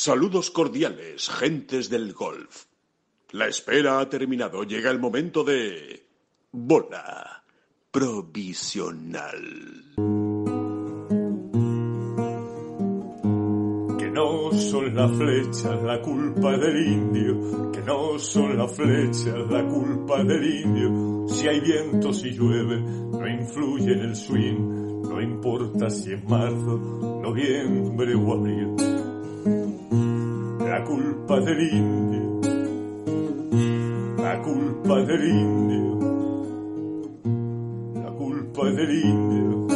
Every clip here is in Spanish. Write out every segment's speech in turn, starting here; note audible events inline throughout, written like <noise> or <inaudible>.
Saludos cordiales, gentes del golf. La espera ha terminado. Llega el momento de... Bola provisional. Que no son las flechas la culpa del indio, que no son las flechas la culpa del indio. Si hay viento, si llueve, no influye en el swing, no importa si es marzo, noviembre o abril. La culpa del indio. La culpa del indio. La culpa del indio.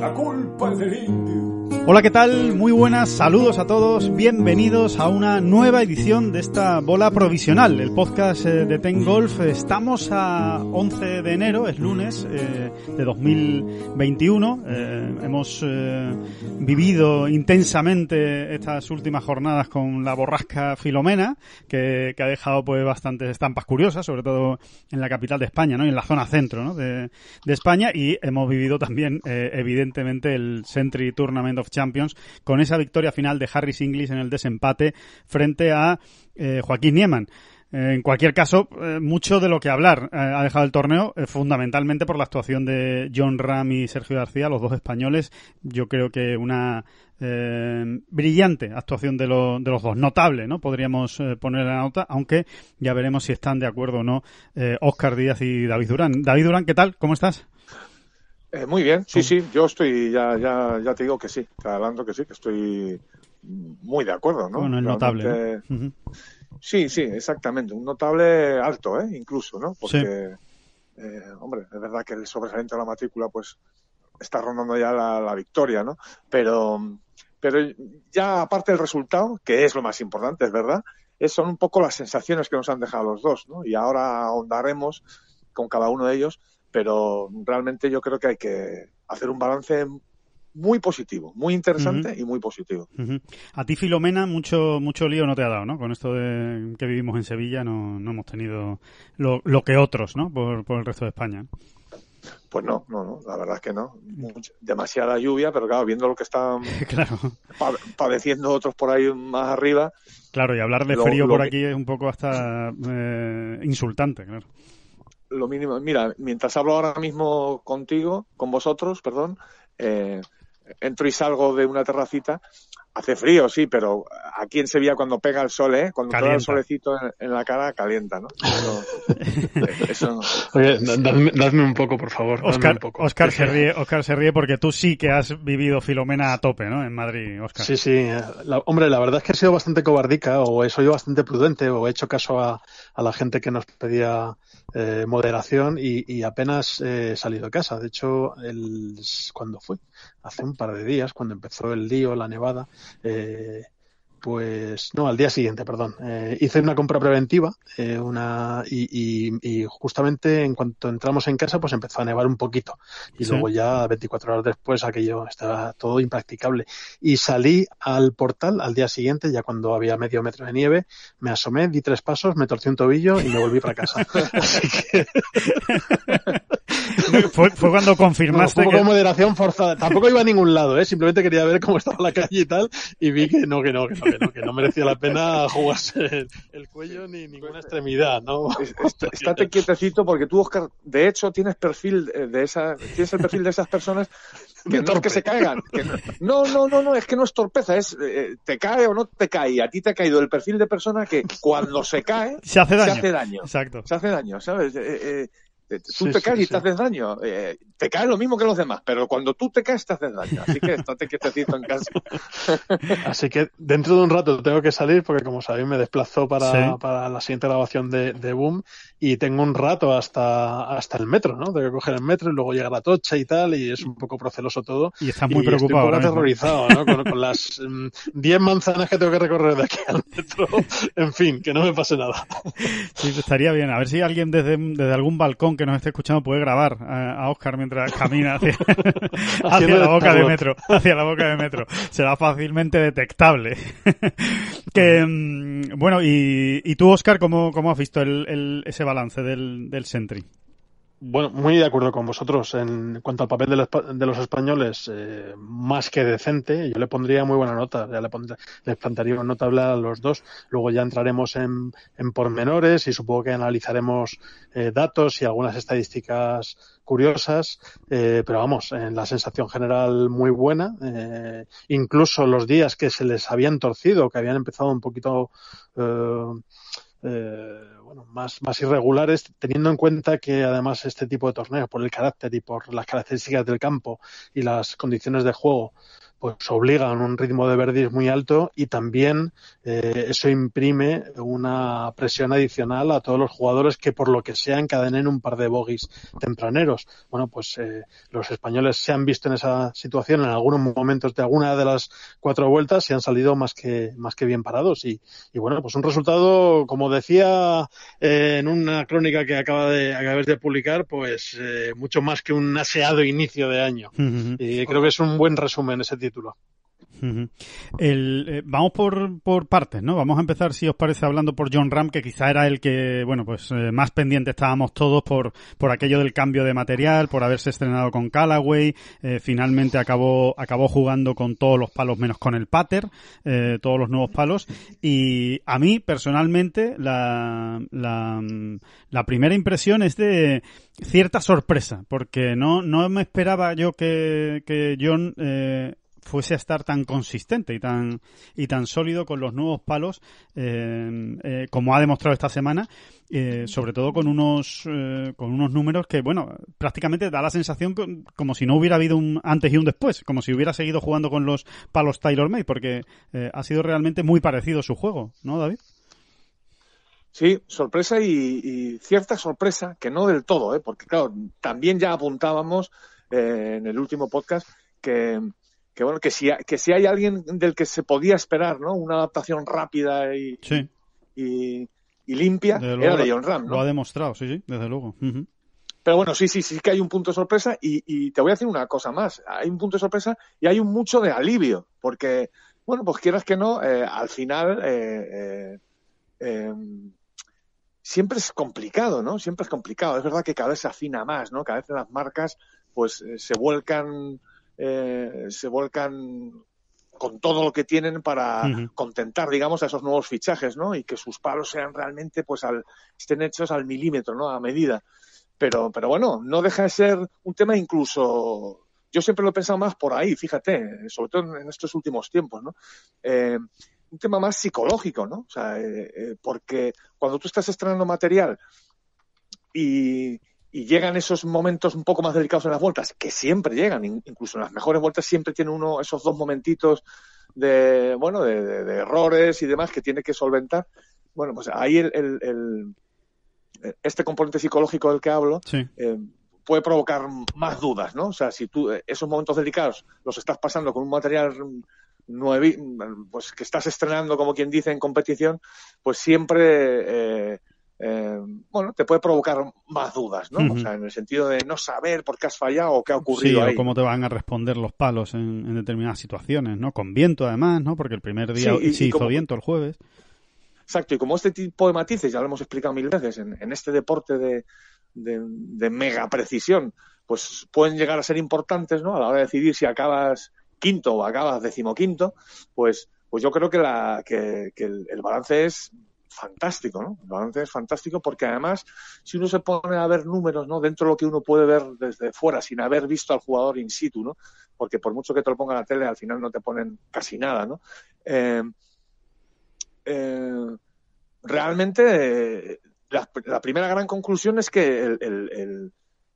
La culpa del indio. Hola, ¿qué tal? Muy buenas, saludos a todos, bienvenidos a una nueva edición de esta bola provisional, el podcast eh, de Ten Golf. Estamos a 11 de enero, es lunes eh, de 2021. Eh, hemos vivido intensamente estas últimas jornadas con la borrasca Filomena, que, ha dejado pues bastantes estampas curiosas, sobre todo en la capital de España, ¿no? Y en la zona centro de, de, España. Y hemos vivido también, evidentemente, el Century Tournament of Champions con esa victoria final de Harris Inglis en el desempate frente a eh, Joaquín Nieman. Eh, en cualquier caso, eh, mucho de lo que hablar ha dejado el torneo, fundamentalmente por la actuación de John Ram y Sergio García, los dos españoles. Yo creo que una brillante actuación de, de, los dos, notable, ¿no? Podríamos poner la nota, aunque ya veremos si están de acuerdo o no Oscar Díaz y David Durán. David Durán, ¿qué tal? ¿Cómo estás? Eh, muy bien, sí, sí, yo estoy, ya, ya, ya te digo que sí, te adelanto que sí, que estoy muy de acuerdo, ¿no? Bueno, el notable. Sí, sí, exactamente, un notable alto, ¿eh? Incluso, ¿no? Porque, eh, hombre, es verdad que el sobresaliente de la matrícula, pues, está rondando ya la, la victoria, ¿no? Pero, pero ya aparte del resultado, que es lo más importante, es verdad, son un poco las sensaciones que nos han dejado los dos, ¿no? Y ahora ahondaremos con cada uno de ellos pero realmente yo creo que hay que hacer un balance muy positivo, muy interesante y muy positivo. A ti, Filomena, mucho mucho lío no te ha dado, ¿no? Con esto de que vivimos en Sevilla no, hemos tenido lo, que otros, ¿no? Por, por el resto de España. Pues no, no, no, la verdad es que no. demasiada lluvia, pero claro, viendo lo que están <laughs> padeciendo otros por ahí más arriba. Claro, y hablar de frío por aquí es un poco hasta eh, insultante, claro lo mínimo. Mira, mientras hablo ahora mismo contigo, con vosotros, perdón, eh, entro y salgo de una terracita Hace frío, sí, pero aquí en Sevilla cuando pega el sol, ¿eh? Cuando pega el solecito en, la cara, calienta, ¿no? <laughs> Oye, dadme, un poco, por favor. Oscar, poco. Oscar, se ríe, Oscar se ríe porque tú sí que has vivido Filomena a tope, ¿no? En Madrid, Oscar. Sí, sí. Eh, hombre, la verdad es que he sido bastante cobardica o he sido bastante prudente o he hecho caso a, la gente que nos pedía eh, moderación y, y apenas he salido de casa. De hecho, el, cuando fui hace un par de días, cuando empezó el lío, la nevada, eh, pues no, al día siguiente, perdón. Eh, hice una compra preventiva eh, una, y, justamente en cuanto entramos en casa, pues empezó a nevar un poquito. Y luego ya 24 horas después aquello estaba todo impracticable. Y salí al portal al día siguiente, ya cuando había medio metro de nieve, me asomé, di tres pasos, me torcí un tobillo y me volví para casa. <laughs> que... <laughs> fue, cuando confirmaste. que... moderación forzada. Tampoco iba a ningún lado, ¿eh? simplemente quería ver cómo estaba la calle y tal, y vi que no, que no, que no que no, merecía la pena <laughs> jugarse el, cuello ni ninguna extremidad, ¿no? Estate quietecito porque tú, Oscar, de hecho tienes perfil eh, de esa, tienes el perfil de esas personas <laughs> que no es que se caigan. no, no, no, no, es que no es torpeza, es eh, eh, te cae o no te cae. A ti te ha caído el perfil de persona que cuando se cae <laughs> se hace daño. Se hace daño. Exacto. Se hace daño, ¿sabes? Tú te caes y te haces daño. Eh, te caes lo mismo que los demás, pero cuando tú te caes te haces daño. Así que <laughs> estate quietecito en casa. Así que dentro de un rato tengo que salir porque, como sabéis, me desplazó para, la siguiente grabación de, de Boom y tengo un rato hasta, hasta el metro, ¿no? Tengo que coger el metro y luego llegar a Tocha y tal, y es un poco proceloso todo. Y está muy y preocupado. Estoy un poco aterrorizado, ¿no? Con, las 10 mm, manzanas que tengo que recorrer de aquí al metro. En fin, que no me pase nada. Sí, estaría bien. A ver si alguien desde, desde algún balcón que nos esté escuchando puede grabar a, Óscar Oscar mientras camina hacia, <laughs> la boca de metro. Hacia la boca de metro. Será fácilmente detectable. <laughs> que, mm, bueno, y, y tú, Oscar, ¿cómo, cómo has visto el, el, balance del, del Sentry? Bueno, muy de acuerdo con vosotros. En cuanto al papel de los, de los españoles, eh, más que decente, yo le pondría muy buena nota. Ya le, pondría, le plantaría una nota a los dos. Luego ya entraremos en, en pormenores y supongo que analizaremos eh, datos y algunas estadísticas curiosas, eh, pero vamos, en la sensación general muy buena. incluso los días que se les habían torcido, que habían empezado un poquito. Eh, más, más irregulares, teniendo en cuenta que además este tipo de torneos, por el carácter y por las características del campo y las condiciones de juego, pues obligan un ritmo de verdis muy alto y también eh, eso imprime una presión adicional a todos los jugadores que por lo que sea encadenen un par de bogies tempraneros. Bueno, pues eh, los españoles se han visto en esa situación en algunos momentos de alguna de las cuatro vueltas y han salido más que más que bien parados y, bueno, pues un resultado como decía eh, en una crónica que acaba de acabas de publicar, pues mucho más que un aseado inicio de año. <laughs> Y creo que es un buen resumen ese título eh, vamos por, partes, ¿no? Vamos a empezar, si os parece, hablando por John Ram, que quizá era el que, bueno, pues eh, más pendiente estábamos todos por, por aquello del cambio de material, por haberse estrenado con Callaway, eh, finalmente acabó, acabó jugando con todos los palos menos con el pater, todos los nuevos palos, y a mí, personalmente, la, primera impresión es de cierta sorpresa, porque no, no me esperaba yo que, John fuese a estar tan consistente y tan, y tan sólido con los nuevos palos eh, eh, como ha demostrado esta semana, eh, sobre todo con unos, con unos números que, bueno, prácticamente da la sensación como si no hubiera habido un antes y un después, como si hubiera seguido jugando con los palos Tyler May, porque ha sido realmente muy parecido su juego, ¿no, David? Sí, sorpresa y cierta sorpresa, que no del todo, porque claro, también ya apuntábamos en el último podcast que que bueno, que si, hay alguien del que se podía esperar, ¿no? Una adaptación rápida y, limpia, era de John Ram, Lo ha demostrado, sí, sí, desde luego. Pero bueno, sí, sí, sí que hay un punto de sorpresa y, te voy a decir una cosa más. Hay un punto de sorpresa y hay un mucho de alivio, porque, bueno, pues quieras que no, eh, al final eh, eh, em, siempre es complicado, ¿no? Siempre es complicado. Es verdad que cada vez se afina más, ¿no? Cada vez las marcas pues se vuelcan eh, se volcan con todo lo que tienen para contentar, digamos, a esos nuevos fichajes, ¿no? Y que sus palos sean realmente, pues, al, estén hechos al milímetro, ¿no? A medida. Pero, pero bueno, no deja de ser un tema incluso, yo siempre lo he pensado más por ahí, fíjate, sobre todo en estos últimos tiempos, ¿no? Eh, un tema más psicológico, ¿no? O sea, eh, porque cuando tú estás estrenando material y, y llegan esos momentos un poco más delicados en las vueltas, que siempre llegan, incluso en las mejores vueltas siempre tiene uno esos dos momentitos de, bueno, de, errores y demás que tiene que solventar. Bueno, pues ahí el, el, este componente psicológico del que hablo eh, puede provocar más dudas, ¿no? O sea, si tú eh, esos momentos delicados los estás pasando con un material nuevi, pues que estás estrenando, como quien dice, en competición, pues siempre... Eh, eh, bueno, te puede provocar más dudas, ¿no? O sea, en el sentido de no saber por qué has fallado o qué ha ocurrido sí, O cómo te van a responder los palos en, determinadas situaciones, ¿no? Con viento además, ¿no? Porque el primer día sí, hizo viento el jueves. Exacto, y como este tipo de matices, ya lo hemos explicado mil veces, en, este deporte de, mega precisión, pues pueden llegar a ser importantes, ¿no? A la hora de decidir si acabas quinto o acabas decimoquinto, pues, pues yo creo que, la, que, el balance es fantástico, ¿no? El es fantástico porque además, si uno se pone a ver números, ¿no? Dentro de lo que uno puede ver desde fuera, sin haber visto al jugador in situ, ¿no? Porque por mucho que te lo ponga la tele, al final no te ponen casi nada, ¿no? Eh, eh, realmente, la, primera gran conclusión es que el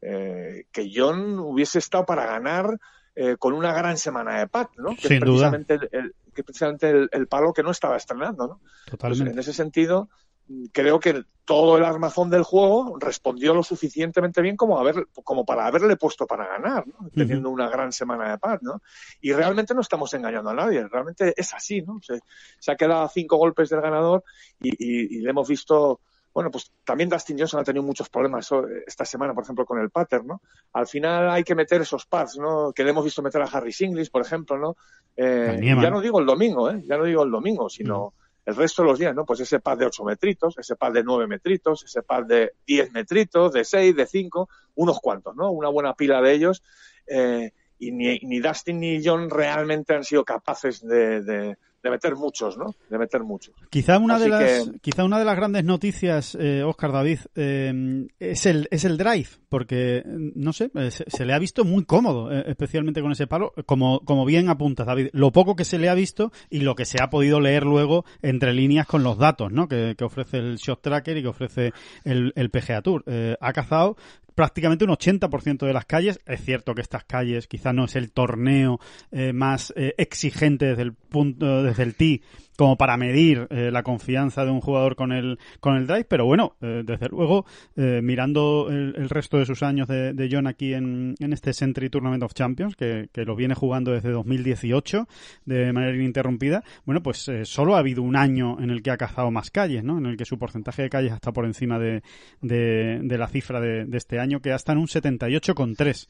eh, que John hubiese estado para ganar eh, con una gran semana de paz, ¿no? Que precisamente El, que precisamente el, palo que no estaba estrenando, ¿no? en ese sentido, mm, creo que todo el armazón del juego respondió lo suficientemente bien como, como para haberle puesto para ganar, ¿no? teniendo una gran semana de paz. ¿no? Y realmente no estamos engañando a nadie, realmente es así. ¿no? Se, ha quedado a cinco golpes del ganador y le hemos visto bueno, pues también Dustin Johnson ha tenido muchos problemas eh, esta semana, por ejemplo, con el pattern, ¿no? Al final hay que meter esos pads, ¿no? Que le hemos visto meter a Harry Singlis, por ejemplo, ¿no? Eh, ya no digo el domingo, ¿eh? Ya no digo el domingo, sino el resto de los días, ¿no? Pues ese pad de 8 metritos, ese pad de 9 metritos, ese pad de 10 metritos, de 6, de 5, unos cuantos, ¿no? Una buena pila de ellos. Eh, y ni, Dustin ni John realmente han sido capaces de de meter muchos, ¿no? De meter muchos. Quizá una, de las, quizá una de las grandes noticias, eh, Oscar David, eh, es, el, es el drive, porque, no sé, eh, se, le ha visto muy cómodo, eh, especialmente con ese palo, como, como bien apunta David, lo poco que se le ha visto y lo que se ha podido leer luego entre líneas con los datos, ¿no? Que, ofrece el Shot Tracker y que ofrece el, el PGA Tour. ha cazado prácticamente un 80% de las calles. Es cierto que estas calles quizá no es el torneo eh, más eh, exigente desde el punto desde el ti como para medir eh, la confianza de un jugador con el, con el drive, pero bueno, eh, desde luego, eh, mirando el, resto de sus años de, de John aquí en, en, este Century Tournament of Champions, que, que, lo viene jugando desde 2018 de manera ininterrumpida, bueno, pues solo ha habido un año en el que ha cazado más calles, ¿no? En el que su porcentaje de calles está por encima de, de, la cifra de, este año, que hasta en un 78,3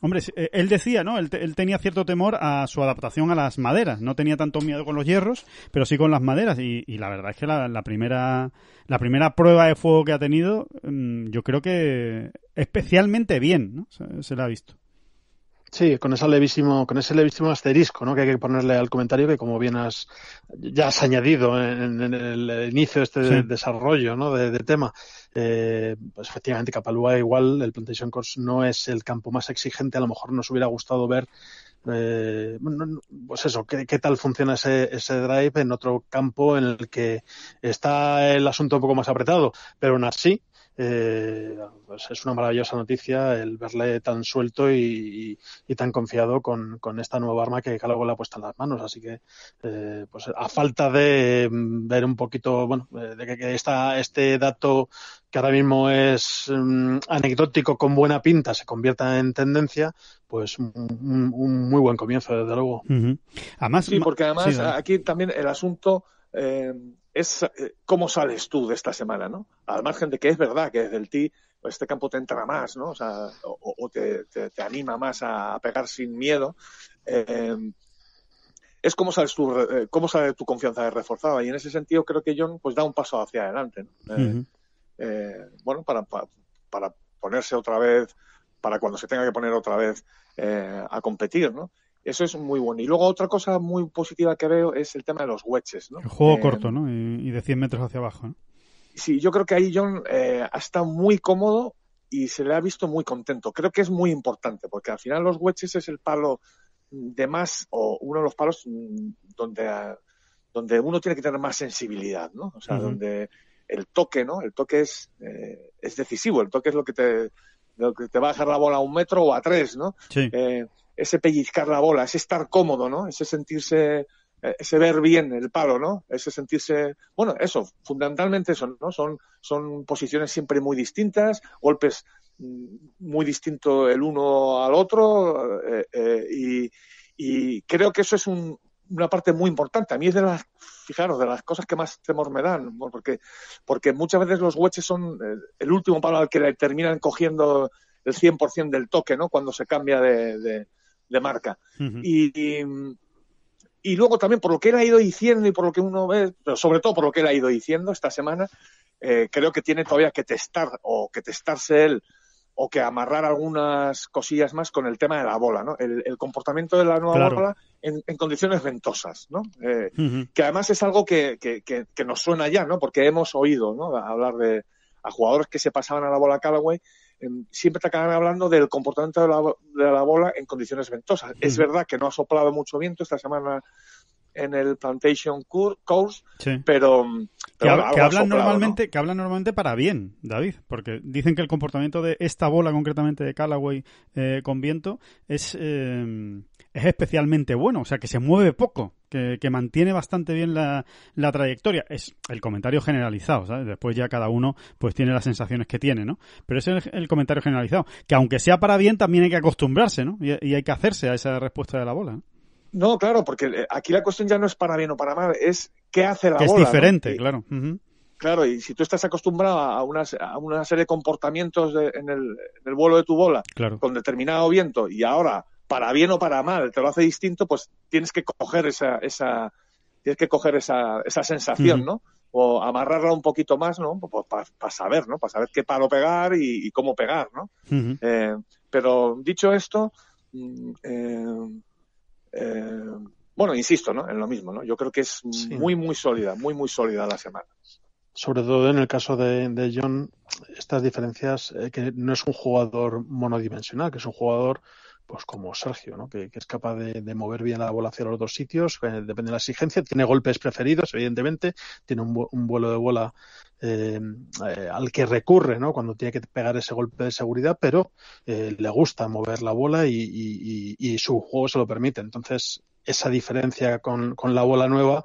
Hombre, eh, él decía, ¿no? Él, tenía cierto temor a su adaptación a las maderas. No tenía tanto miedo con los hierros, pero sí con las maderas. Y, la verdad es que la, primera, la primera prueba de fuego que ha tenido, mm, yo creo que especialmente bien, ¿no? se la ha visto. Sí, con ese levísimo, con ese levísimo asterisco, ¿no? Que hay que ponerle al comentario que como bien has ya has añadido en, el inicio de este desarrollo, ¿no? De, tema, eh, pues efectivamente Capalúa igual el Plantation Course no es el campo más exigente. A lo mejor nos hubiera gustado ver eh, pues eso, ¿qué, tal funciona ese, ese drive en otro campo en el que está el asunto un poco más apretado, pero aún así eh, pues es una maravillosa noticia el verle tan suelto y, tan confiado con, esta nueva arma que Calvo le ha puesto en las manos. Así que, eh, pues a falta de mm, ver un poquito, bueno, eh, de que, este dato que ahora mismo es mm, anecdótico con buena pinta se convierta en tendencia, pues un, muy buen comienzo, desde luego. Además, sí, porque además aquí también el asunto. Eh, es eh, cómo sales tú de esta semana, ¿no? Al margen de que es verdad que desde el ti pues, este campo te entra más, ¿no? O, sea, o, te, anima más a pegar sin miedo. Eh, es cómo sales tú, eh, cómo sale tu confianza reforzada. Y en ese sentido creo que John pues da un paso hacia adelante, ¿no? bueno, para, para, ponerse otra vez, para cuando se tenga que poner otra vez a competir, ¿no? Eso es muy bueno. Y luego otra cosa muy positiva que veo es el tema de los wedges. ¿no? El juego eh, corto, ¿no? Y, de 100 metros hacia abajo. ¿no? Sí, yo creo que ahí John eh, ha estado muy cómodo y se le ha visto muy contento. Creo que es muy importante porque al final los wedges es el palo de más o uno de los palos mm, donde, donde uno tiene que tener más sensibilidad, ¿no? O sea, donde el toque, ¿no? El toque es, eh, es decisivo, el toque es lo que te te va a dejar la bola a un metro o a tres, ¿no? Sí ese pellizcar la bola, ese estar cómodo, ¿no? Ese sentirse, eh, ese ver bien el palo, ¿no? Ese sentirse, bueno, eso, fundamentalmente eso, ¿no? Son, son posiciones siempre muy distintas, golpes mm, muy distintos el uno al otro eh, eh, y, creo que eso es un, una parte muy importante. A mí es de las, fijaros, de las cosas que más temor me dan, porque, porque muchas veces los hueches son el último palo al que le terminan cogiendo el 100% del toque, ¿no? Cuando se cambia de de marca. y, y, luego también por lo que él ha ido diciendo y por lo que uno ve, pero sobre todo por lo que él ha ido diciendo esta semana, eh, creo que tiene todavía que testar o que testarse él o que amarrar algunas cosillas más con el tema de la bola, ¿no? El, comportamiento de la nueva bola en, condiciones ventosas, ¿no? Eh, que además es algo que, nos suena ya, ¿no? Porque hemos oído, ¿no? hablar de a jugadores que se pasaban a la bola Callaway siempre te acaban hablando del comportamiento de la, bola en condiciones ventosas. Es verdad que no ha soplado mucho viento esta semana en el Plantation Course, pero, que, hablan normalmente que hablan normalmente para bien, David, porque dicen que el comportamiento de esta bola concretamente de Callaway eh, con viento es eh, es especialmente bueno, o sea que se mueve poco, que, mantiene bastante bien la, trayectoria. Es el comentario generalizado, Después ya cada uno pues tiene las sensaciones que tiene, ¿no? Pero ese es el, comentario generalizado, que aunque sea para bien, también hay que acostumbrarse, ¿no? Y, hay que hacerse a esa respuesta de la bola. ¿no? claro, porque eh, aquí la cuestión ya no es para bien o para mal, es qué hace la que bola. Es diferente, claro. Claro, y si tú estás acostumbrado a una, a una serie de comportamientos en, el, vuelo de tu bola con determinado viento y ahora para bien o para mal, te lo hace distinto, pues tienes que coger esa, esa, tienes que coger esa, esa sensación, ¿no? O amarrarla un poquito más, ¿no? Pues, pues para saber, ¿no? Para saber qué palo pegar y, cómo pegar, ¿no? Eh, pero dicho esto, mm, eh, eh, bueno, insisto, ¿no? En lo mismo, ¿no? Yo creo que es muy, muy sólida, muy, muy sólida la semana sobre todo en el caso de, John, estas diferencias, que no es un jugador monodimensional, que es un jugador pues como Sergio, ¿no? que, es capaz de, mover bien la bola hacia los dos sitios, eh, depende de la exigencia, tiene golpes preferidos, evidentemente, tiene un, vuelo de bola eh, eh, al que recurre ¿no? cuando tiene que pegar ese golpe de seguridad, pero le gusta mover la bola y, su juego se lo permite. Entonces, esa diferencia con, la bola nueva,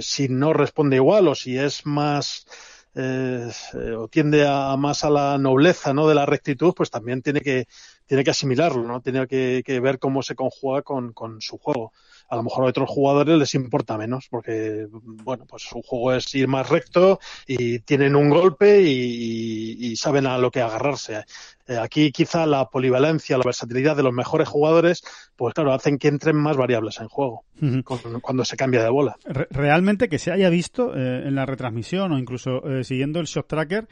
si no responde igual o si es más... o tiende a, más a la nobleza no de la rectitud pues también tiene que tiene que asimilarlo, ¿no? Tiene que, ver cómo se conjuga con, su juego. A lo mejor a otros jugadores les importa menos, porque, bueno, pues su juego es ir más recto y tienen un golpe y, saben a lo que agarrarse. Eh, aquí quizá la polivalencia, la versatilidad de los mejores jugadores, pues claro, hacen que entren más variables en juego cuando se cambia de bola. realmente que se haya visto eh, en la retransmisión o incluso eh, siguiendo el shot tracker,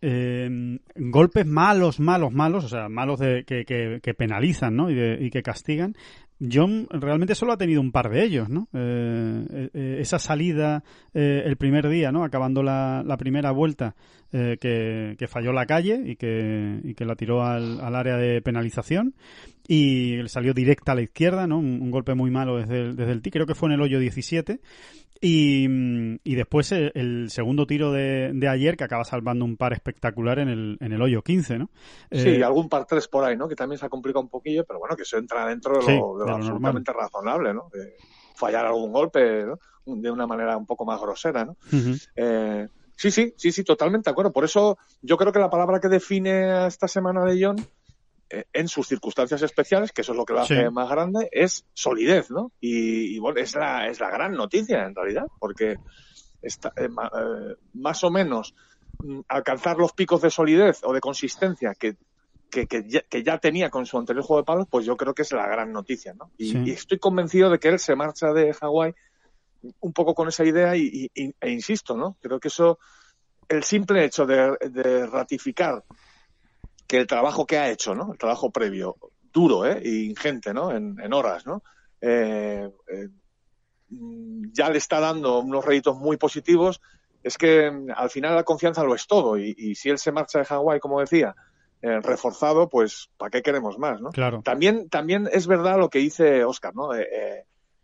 Em, golpes malos, malos, malos, o sea, malos de, que, penalizan ¿no? y, que castigan, John realmente solo ha tenido un par de ellos, ¿no? Eh, eh, eh, esa salida el primer día, ¿no? Acabando la, primera vuelta que, falló la calle y que, la tiró al, área de penalización y salió directa a la izquierda, ¿no? Un, golpe muy malo desde el, desde creo que fue en el hoyo 17 y, después eh, el, segundo tiro de, ayer que acaba salvando un par espectacular en el, en el hoyo 15, ¿no? Sí, eh, algún par 3 por ahí, ¿no? Que también se ha complicado un poquillo, pero bueno, que eso entra dentro de lo, absolutamente razonable, ¿no? fallar algún golpe de una manera un poco más grosera, ¿no? Eh, sí, sí, sí, sí, totalmente de acuerdo. Por eso yo creo que la palabra que define a esta semana de John eh, en sus circunstancias especiales, que eso es lo que lo hace más grande, es solidez, ¿no? Y, bueno, es la, es la gran noticia en realidad, porque está, eh, eh, más o menos mm, alcanzar los picos de solidez o de consistencia que, ya, tenía con su anterior juego de palos, pues yo creo que es la gran noticia, ¿no? Y, estoy convencido de que él se marcha de Hawái un poco con esa idea y, e insisto, ¿no? Creo que eso, el simple hecho de ratificar que el trabajo que ha hecho, ¿no? El trabajo previo, duro, ¿eh? E ingente, ¿no? En, horas, ¿no? Eh, eh, ya le está dando unos réditos muy positivos. Es que mm, al final la confianza lo es todo y, si él se marcha de Hawái, como decía, eh, reforzado, pues ¿para qué queremos más? ¿no? Claro. También, también es verdad lo que dice Oscar, ¿no?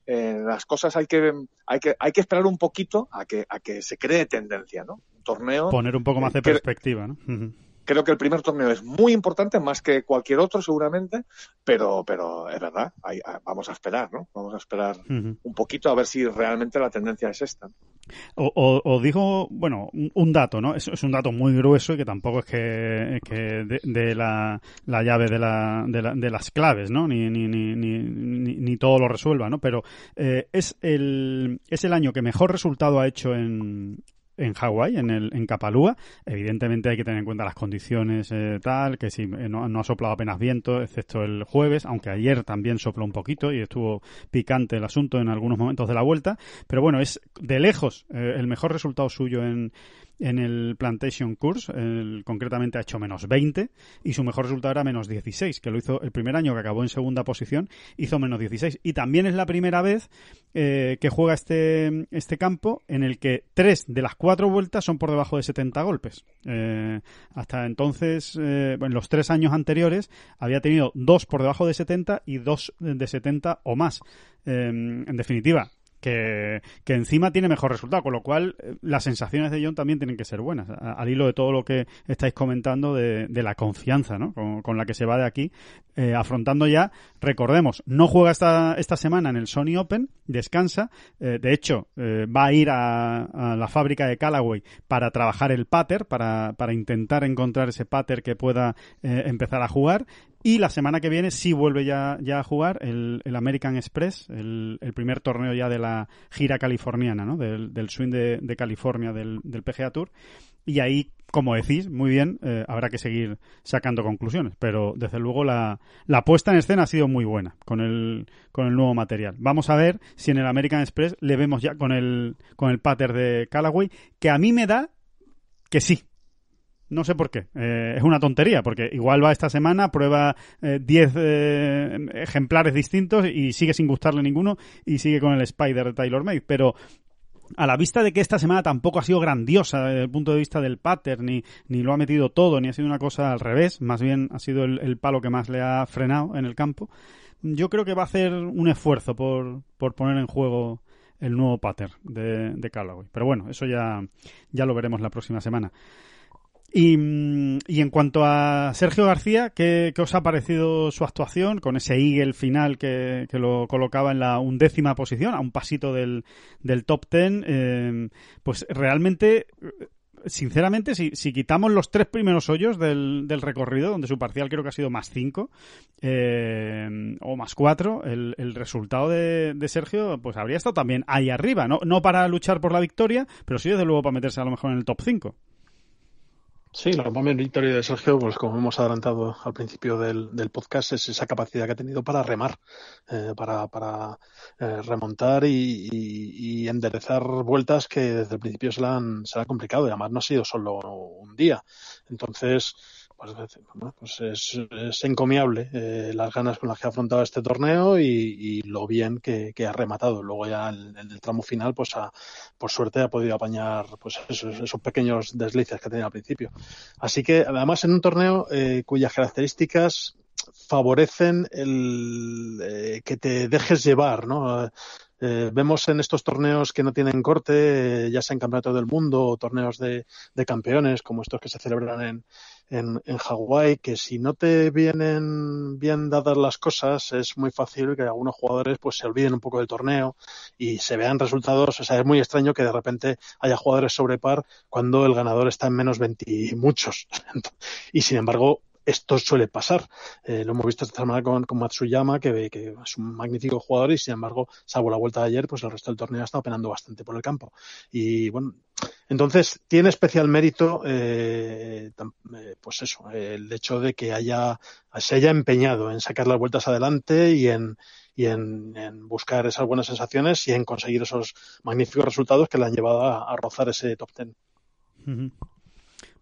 las cosas hay que, hay que hay que esperar un poquito a que a que se cree tendencia, ¿no? torneo poner un poco más de perspectiva, ¿no? creo que el primer torneo es muy importante, más que cualquier otro seguramente, pero, pero es verdad, ah, vamos a esperar, ¿no? Vamos a esperar un poquito a ver si realmente la tendencia es esta. O, digo, bueno, un dato, ¿no? Es, un dato muy grueso y que tampoco es que, que de, la, llave de, la, de, las claves, ¿no? Ni, ni, ni, ni, ni todo lo resuelva, ¿no? Pero eh, es, el, es el año que mejor resultado ha hecho en, en Hawái, en, el, en Kapalua. Evidentemente hay que tener en cuenta las condiciones eh, tal, que si eh, no, ha soplado apenas viento, excepto el jueves, aunque ayer también sopló un poquito y estuvo picante el asunto en algunos momentos de la vuelta. Pero bueno, es de lejos eh, el mejor resultado suyo en, en el Plantation Course, concretamente ha hecho menos 20 y su mejor resultado era menos 16, que lo hizo el primer año que acabó en segunda posición, hizo menos 16. Y también es la primera vez eh, que juega este, este campo en el que tres de las cuatro vueltas son por debajo de 70 golpes. Eh, hasta entonces, eh, en los tres años anteriores, había tenido dos por debajo de 70 y dos de 70 o más. en definitiva, que, encima tiene mejor resultado, con lo cual eh, las sensaciones de John también tienen que ser buenas, al hilo de todo lo que estáis comentando de, la confianza ¿no? con, la que se va de aquí, eh, afrontando ya, recordemos, no juega esta, esta semana en el Sony Open, descansa, eh, de hecho va a ir a, la fábrica de Callaway para trabajar el pater, para, para intentar encontrar ese pater que pueda empezar a jugar, y la semana que viene sí vuelve ya, ya a jugar el, American Express, el primer torneo ya de la gira californiana, ¿no? Del, swing de, California, del, del, PGA Tour. Y ahí, como decís, muy bien, eh, habrá que seguir sacando conclusiones. Pero desde luego la, puesta en escena ha sido muy buena con el, con el nuevo material. Vamos a ver si en el American Express le vemos ya con el, con el pater de Callaway, que a mí me da que sí, no sé por qué. Eh, es una tontería, porque igual va esta semana, prueba 10 eh, eh, ejemplares distintos y sigue sin gustarle ninguno y sigue con el Spider de Taylor May Pero a la vista de que esta semana tampoco ha sido grandiosa desde el punto de vista del pattern, ni, ni lo ha metido todo, ni ha sido una cosa al revés, más bien ha sido el, palo que más le ha frenado en el campo, yo creo que va a hacer un esfuerzo por, por poner en juego el nuevo pattern de, de Callaway. Pero bueno, eso ya, ya lo veremos la próxima semana. Mm, y, en cuanto a Sergio García, ¿qué, os ha parecido su actuación con ese eagle final que, lo colocaba en la undécima posición, a un pasito del, top ten? Em, pues realmente sinceramente, si, quitamos los tres primeros hoyos del, recorrido, donde su parcial creo que ha sido más cinco em, o más cuatro, el, resultado de, Sergio pues habría estado también ahí arriba, ¿no? no para luchar por la victoria, pero sí desde luego para meterse a lo mejor en el top cinco. Sí, la más victoria de Sergio, pues como hemos adelantado al principio del, podcast, es esa capacidad que ha tenido para remar, eh, para, para eh, remontar y, y, enderezar vueltas que desde el principio se la han, se han complicado y además no ha sido solo un día. Entonces, pues es, encomiable eh, las ganas con las que ha afrontado este torneo y, lo bien que, ha rematado. Luego ya en, el tramo final, pues por suerte ha podido apañar pues esos, pequeños deslices que tenía al principio. Así que además en un torneo eh, cuyas características favorecen el eh, que te dejes llevar, ¿no? Eh, vemos en estos torneos que no tienen corte, eh, ya sea en Campeonato del Mundo o torneos de, campeones, como estos que se celebran en, en, Hawái, que si no te vienen bien dadas las cosas, es muy fácil que algunos jugadores pues se olviden un poco del torneo y se vean resultados. O sea, es muy extraño que de repente haya jugadores sobre par cuando el ganador está en menos 20 y muchos. <laughs> y sin embargo, esto suele pasar. Eh, lo hemos visto esta semana con, Matsuyama, que, que, es un magnífico jugador y, sin embargo, salvo la vuelta de ayer, pues el resto del torneo ha estado penando bastante por el campo. Y bueno, entonces tiene especial mérito, eh, eh, pues eso, el hecho de que haya, se haya empeñado en sacar las vueltas adelante y en, buscar esas buenas sensaciones y en conseguir esos magníficos resultados que le han llevado a, a rozar ese top ten.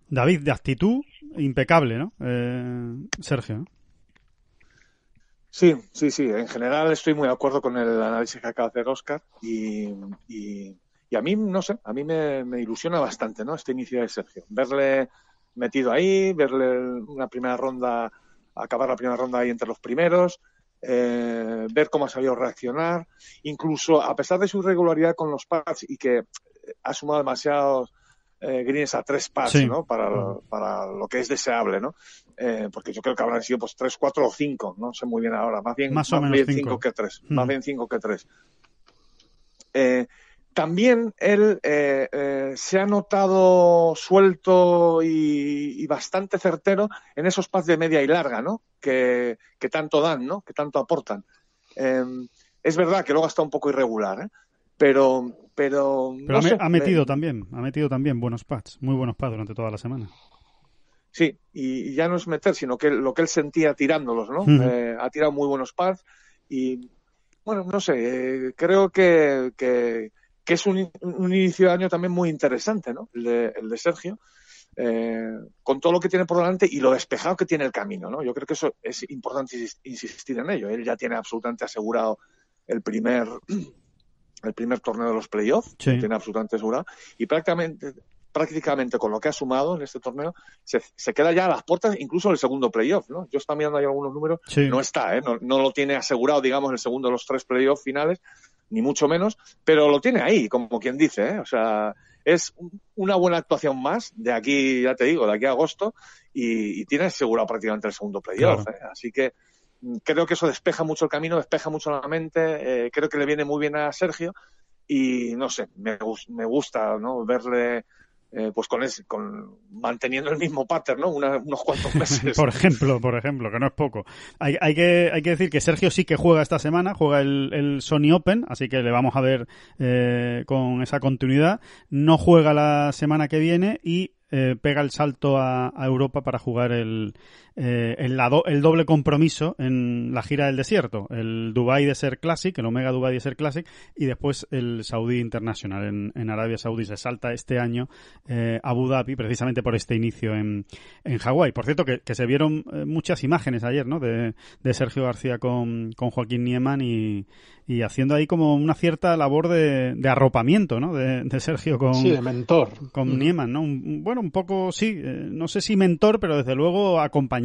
David, de actitud, impecable, ¿no? Eh, Sergio. Sí, sí, sí. En general estoy muy de acuerdo con el análisis que acaba de hacer Oscar y, a mí, no sé, a mí me, ilusiona bastante, ¿no? Este inicio de Sergio. Verle metido ahí, verle una primera ronda, acabar la primera ronda ahí entre los primeros, eh, ver cómo ha sabido reaccionar, incluso a pesar de su irregularidad con los pads y que ha sumado demasiados eh, a tres pasos ¿no? Para, lo que es deseable, ¿no? Eh, porque yo creo que habrán sido pues tres, cuatro o cinco, no sé muy bien ahora, más bien, más, cinco. que tres, más bien cinco que tres. Eh, también él eh, se ha notado suelto y, bastante certero en esos pases de media y larga, ¿no? Que, tanto dan, ¿no? Que tanto aportan. Em, es verdad que luego está un poco irregular, pero, pero, ha, metido también, ha metido también buenos pads, muy buenos pads durante toda la semana. Sí, y ya no es meter, sino que lo que él sentía tirándolos, ¿no? Eh, ha tirado muy buenos pads y, bueno, no sé, eh, creo que, es un, inicio de año también muy interesante, ¿no? El de, Sergio, eh, con todo lo que tiene por delante y lo despejado que tiene el camino, ¿no? Yo creo que eso es importante insistir en ello. Él ya tiene absolutamente asegurado el primer el primer torneo de los playoffs, tiene absolutamente segura, y prácticamente prácticamente con lo que ha sumado en este torneo, se, queda ya a las puertas incluso el segundo playoff, ¿no? Yo estaba mirando ahí algunos números, no está, ¿eh? no, lo tiene asegurado, digamos, el segundo de los tres playoffs finales, ni mucho menos, pero lo tiene ahí, como quien dice, ¿eh? O sea, es una buena actuación más de aquí, ya te digo, de aquí a agosto, y, tiene asegurado prácticamente el segundo playoff, ¿eh? Así que creo que eso despeja mucho el camino, despeja mucho la mente, eh, creo que le viene muy bien a Sergio y no sé, me, me gusta ¿no? verle eh, pues con, con manteniendo el mismo pattern, ¿no? unos cuantos <laughs> meses. por ejemplo, por ejemplo, que no es poco. Hay, que, hay que decir que Sergio sí que juega esta semana, juega el, Sony Open, así que le vamos a ver eh, con esa continuidad. No juega la semana que viene y pega el salto a, Europa para jugar el, eh, el, el, doble compromiso en la gira del desierto, el Dubai ser Classic, el Omega Dubai ser Classic y después el Saudi International en, Arabia Saudí. Se salta este año eh, Abu Dhabi precisamente por este inicio en, en Hawái. Por cierto, que, se vieron eh, muchas imágenes ayer ¿no? de, Sergio García con, con Joaquín Nieman y, haciendo ahí como una cierta labor de, arropamiento ¿no? de, Sergio con, mentor. con mm. Nieman. ¿no? bueno, un poco, sí, eh, no sé si mentor, pero desde luego acompañante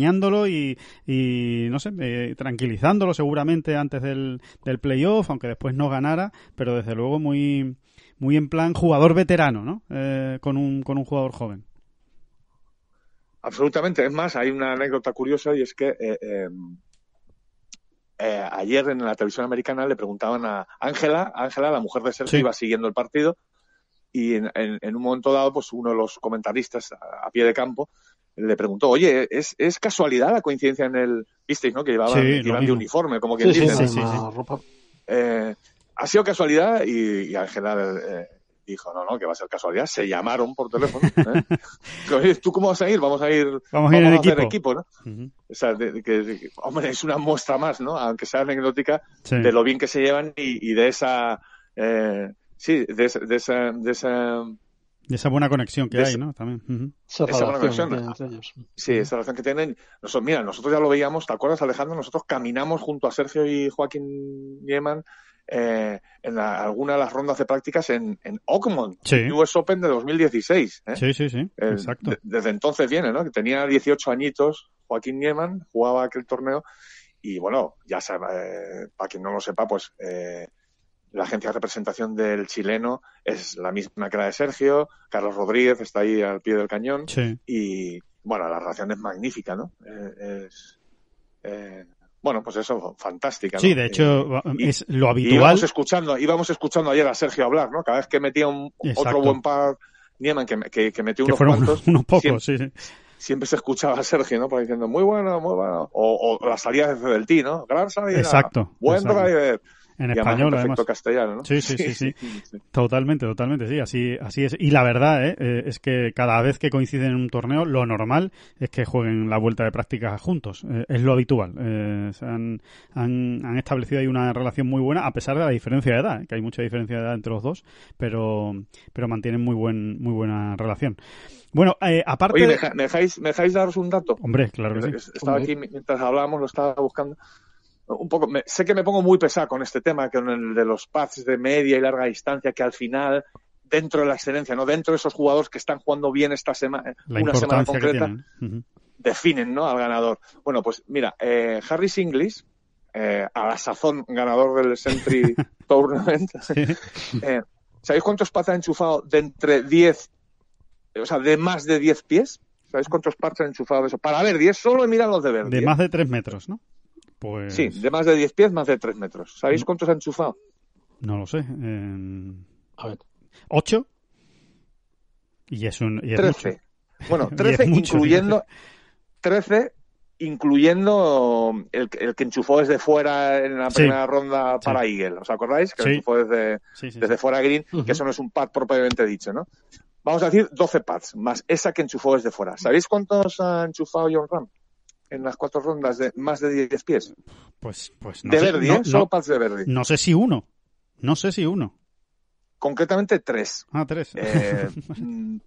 y, no sé, eh, tranquilizándolo seguramente antes del, playoff, aunque después no ganara, pero desde luego muy, muy en plan jugador veterano, ¿no? Eh, con, un, con un jugador joven. Absolutamente. Es más, hay una anécdota curiosa y es que eh, em, ayer en la televisión americana le preguntaban a Ángela, Ángela, la mujer de Sergio, iba siguiendo el partido y en, un momento dado, pues uno de los comentaristas a pie de campo le preguntó, oye, ¿es, casualidad la coincidencia en el, visteis, ¿no? Que llevaban, de uniforme, como quien dice. ropa. Eh, ha sido casualidad y Ángela eh, dijo, no, no, que va a ser casualidad. Se llamaron por teléfono. ¿eh? <laughs> ¿Tú cómo vas a ir? Vamos a ir, a, equipo, ¿no? hombre, es una muestra más, ¿no? Aunque sea anecdótica, de lo bien que se llevan y, de esa... Eh, sí, de, esa... De esa esa buena conexión que hay, ¿no? También. Esa, buena conexión. sí, esa relación que tienen. Nosotros, mira, nosotros ya lo veíamos, ¿te acuerdas, Alejandro? Nosotros caminamos junto a Sergio y Joaquín Nieman eh, en alguna de las rondas de prácticas en, en Oakmont, US Open de 2016. ¿eh? Sí, sí, sí. Exacto. desde entonces viene, ¿no? Que tenía 18 añitos, Joaquín Nieman jugaba aquel torneo y bueno, ya sabe, eh, para quien no lo sepa, pues eh, la agencia de representación del chileno es la misma que la de Sergio, Carlos Rodríguez está ahí al pie del cañón y bueno, la relación es magnífica, ¿no? Eh, eh, bueno, pues eso, fantástica. Sí, de hecho, eh, es lo habitual. Íbamos escuchando, íbamos escuchando ayer a Sergio hablar, ¿no? Cada vez que metía un, otro buen par, Nieman, que, metió unos cuantos, pocos, siempre, sí, Siempre se escuchaba a Sergio, ¿no? Por diciendo, muy bueno, muy bueno. O, la salida salidas de T, ¿no? Gran salida. Exacto. Buen driver. En español, además. castellano, ¿no? Sí <laughs> sí, sí sí, Totalmente, totalmente, sí. Así, así es. Y la verdad eh, ¿eh? es que cada vez que coinciden en un torneo, lo normal es que jueguen la vuelta de prácticas juntos. Eh, es lo habitual. Eh, han, han, establecido ahí una relación muy buena, a pesar de la diferencia de edad, que hay mucha diferencia de edad entre los dos, pero, pero mantienen muy, buen, muy buena relación. Bueno, eh, aparte. Oye, ¿me, dejáis, dejáis daros un dato? Hombre, claro que sí. Estaba aquí mientras hablábamos, lo estaba buscando un poco, sé que me pongo muy pesado con este tema, con el de los pads de media y larga distancia, que al final, dentro de la excelencia, no dentro de esos jugadores que están jugando bien esta semana, eh, una semana concreta, definen ¿no? al ganador. Bueno, pues mira, eh, Harry Inglis eh, a la sazón ganador del Century <laughs> Tournament, <laughs> eh, ¿sabéis cuántos pads ha enchufado de entre 10, o sea, de más de 10 pies? ¿Sabéis cuántos pads ha enchufado de eso? Para ver 10, solo he mirado los de verde. De más de 3 metros, ¿no? Pues sí, de más de 10 pies, más de 3 metros. ¿Sabéis cuántos ha enchufado? No lo sé. A ver. ¿8? Y es un. 13. Bueno, 13 <laughs> incluyendo. 13 incluyendo el, que enchufó desde fuera en la primera ronda para Eagle. ¿Os acordáis? Que enchufó desde, fuera Green, que eso no es un pad propiamente dicho, ¿no? Vamos a decir 12 pads, más esa que enchufó desde fuera. ¿Sabéis cuántos ha enchufado John Ram? en las cuatro rondas de más de 10 pies? Pues, pues no de Verdi, ¿eh? solo Paz de Verdi. No sé si uno. No sé si uno. Concretamente tres. Ah, tres. Eh, <laughs> mm,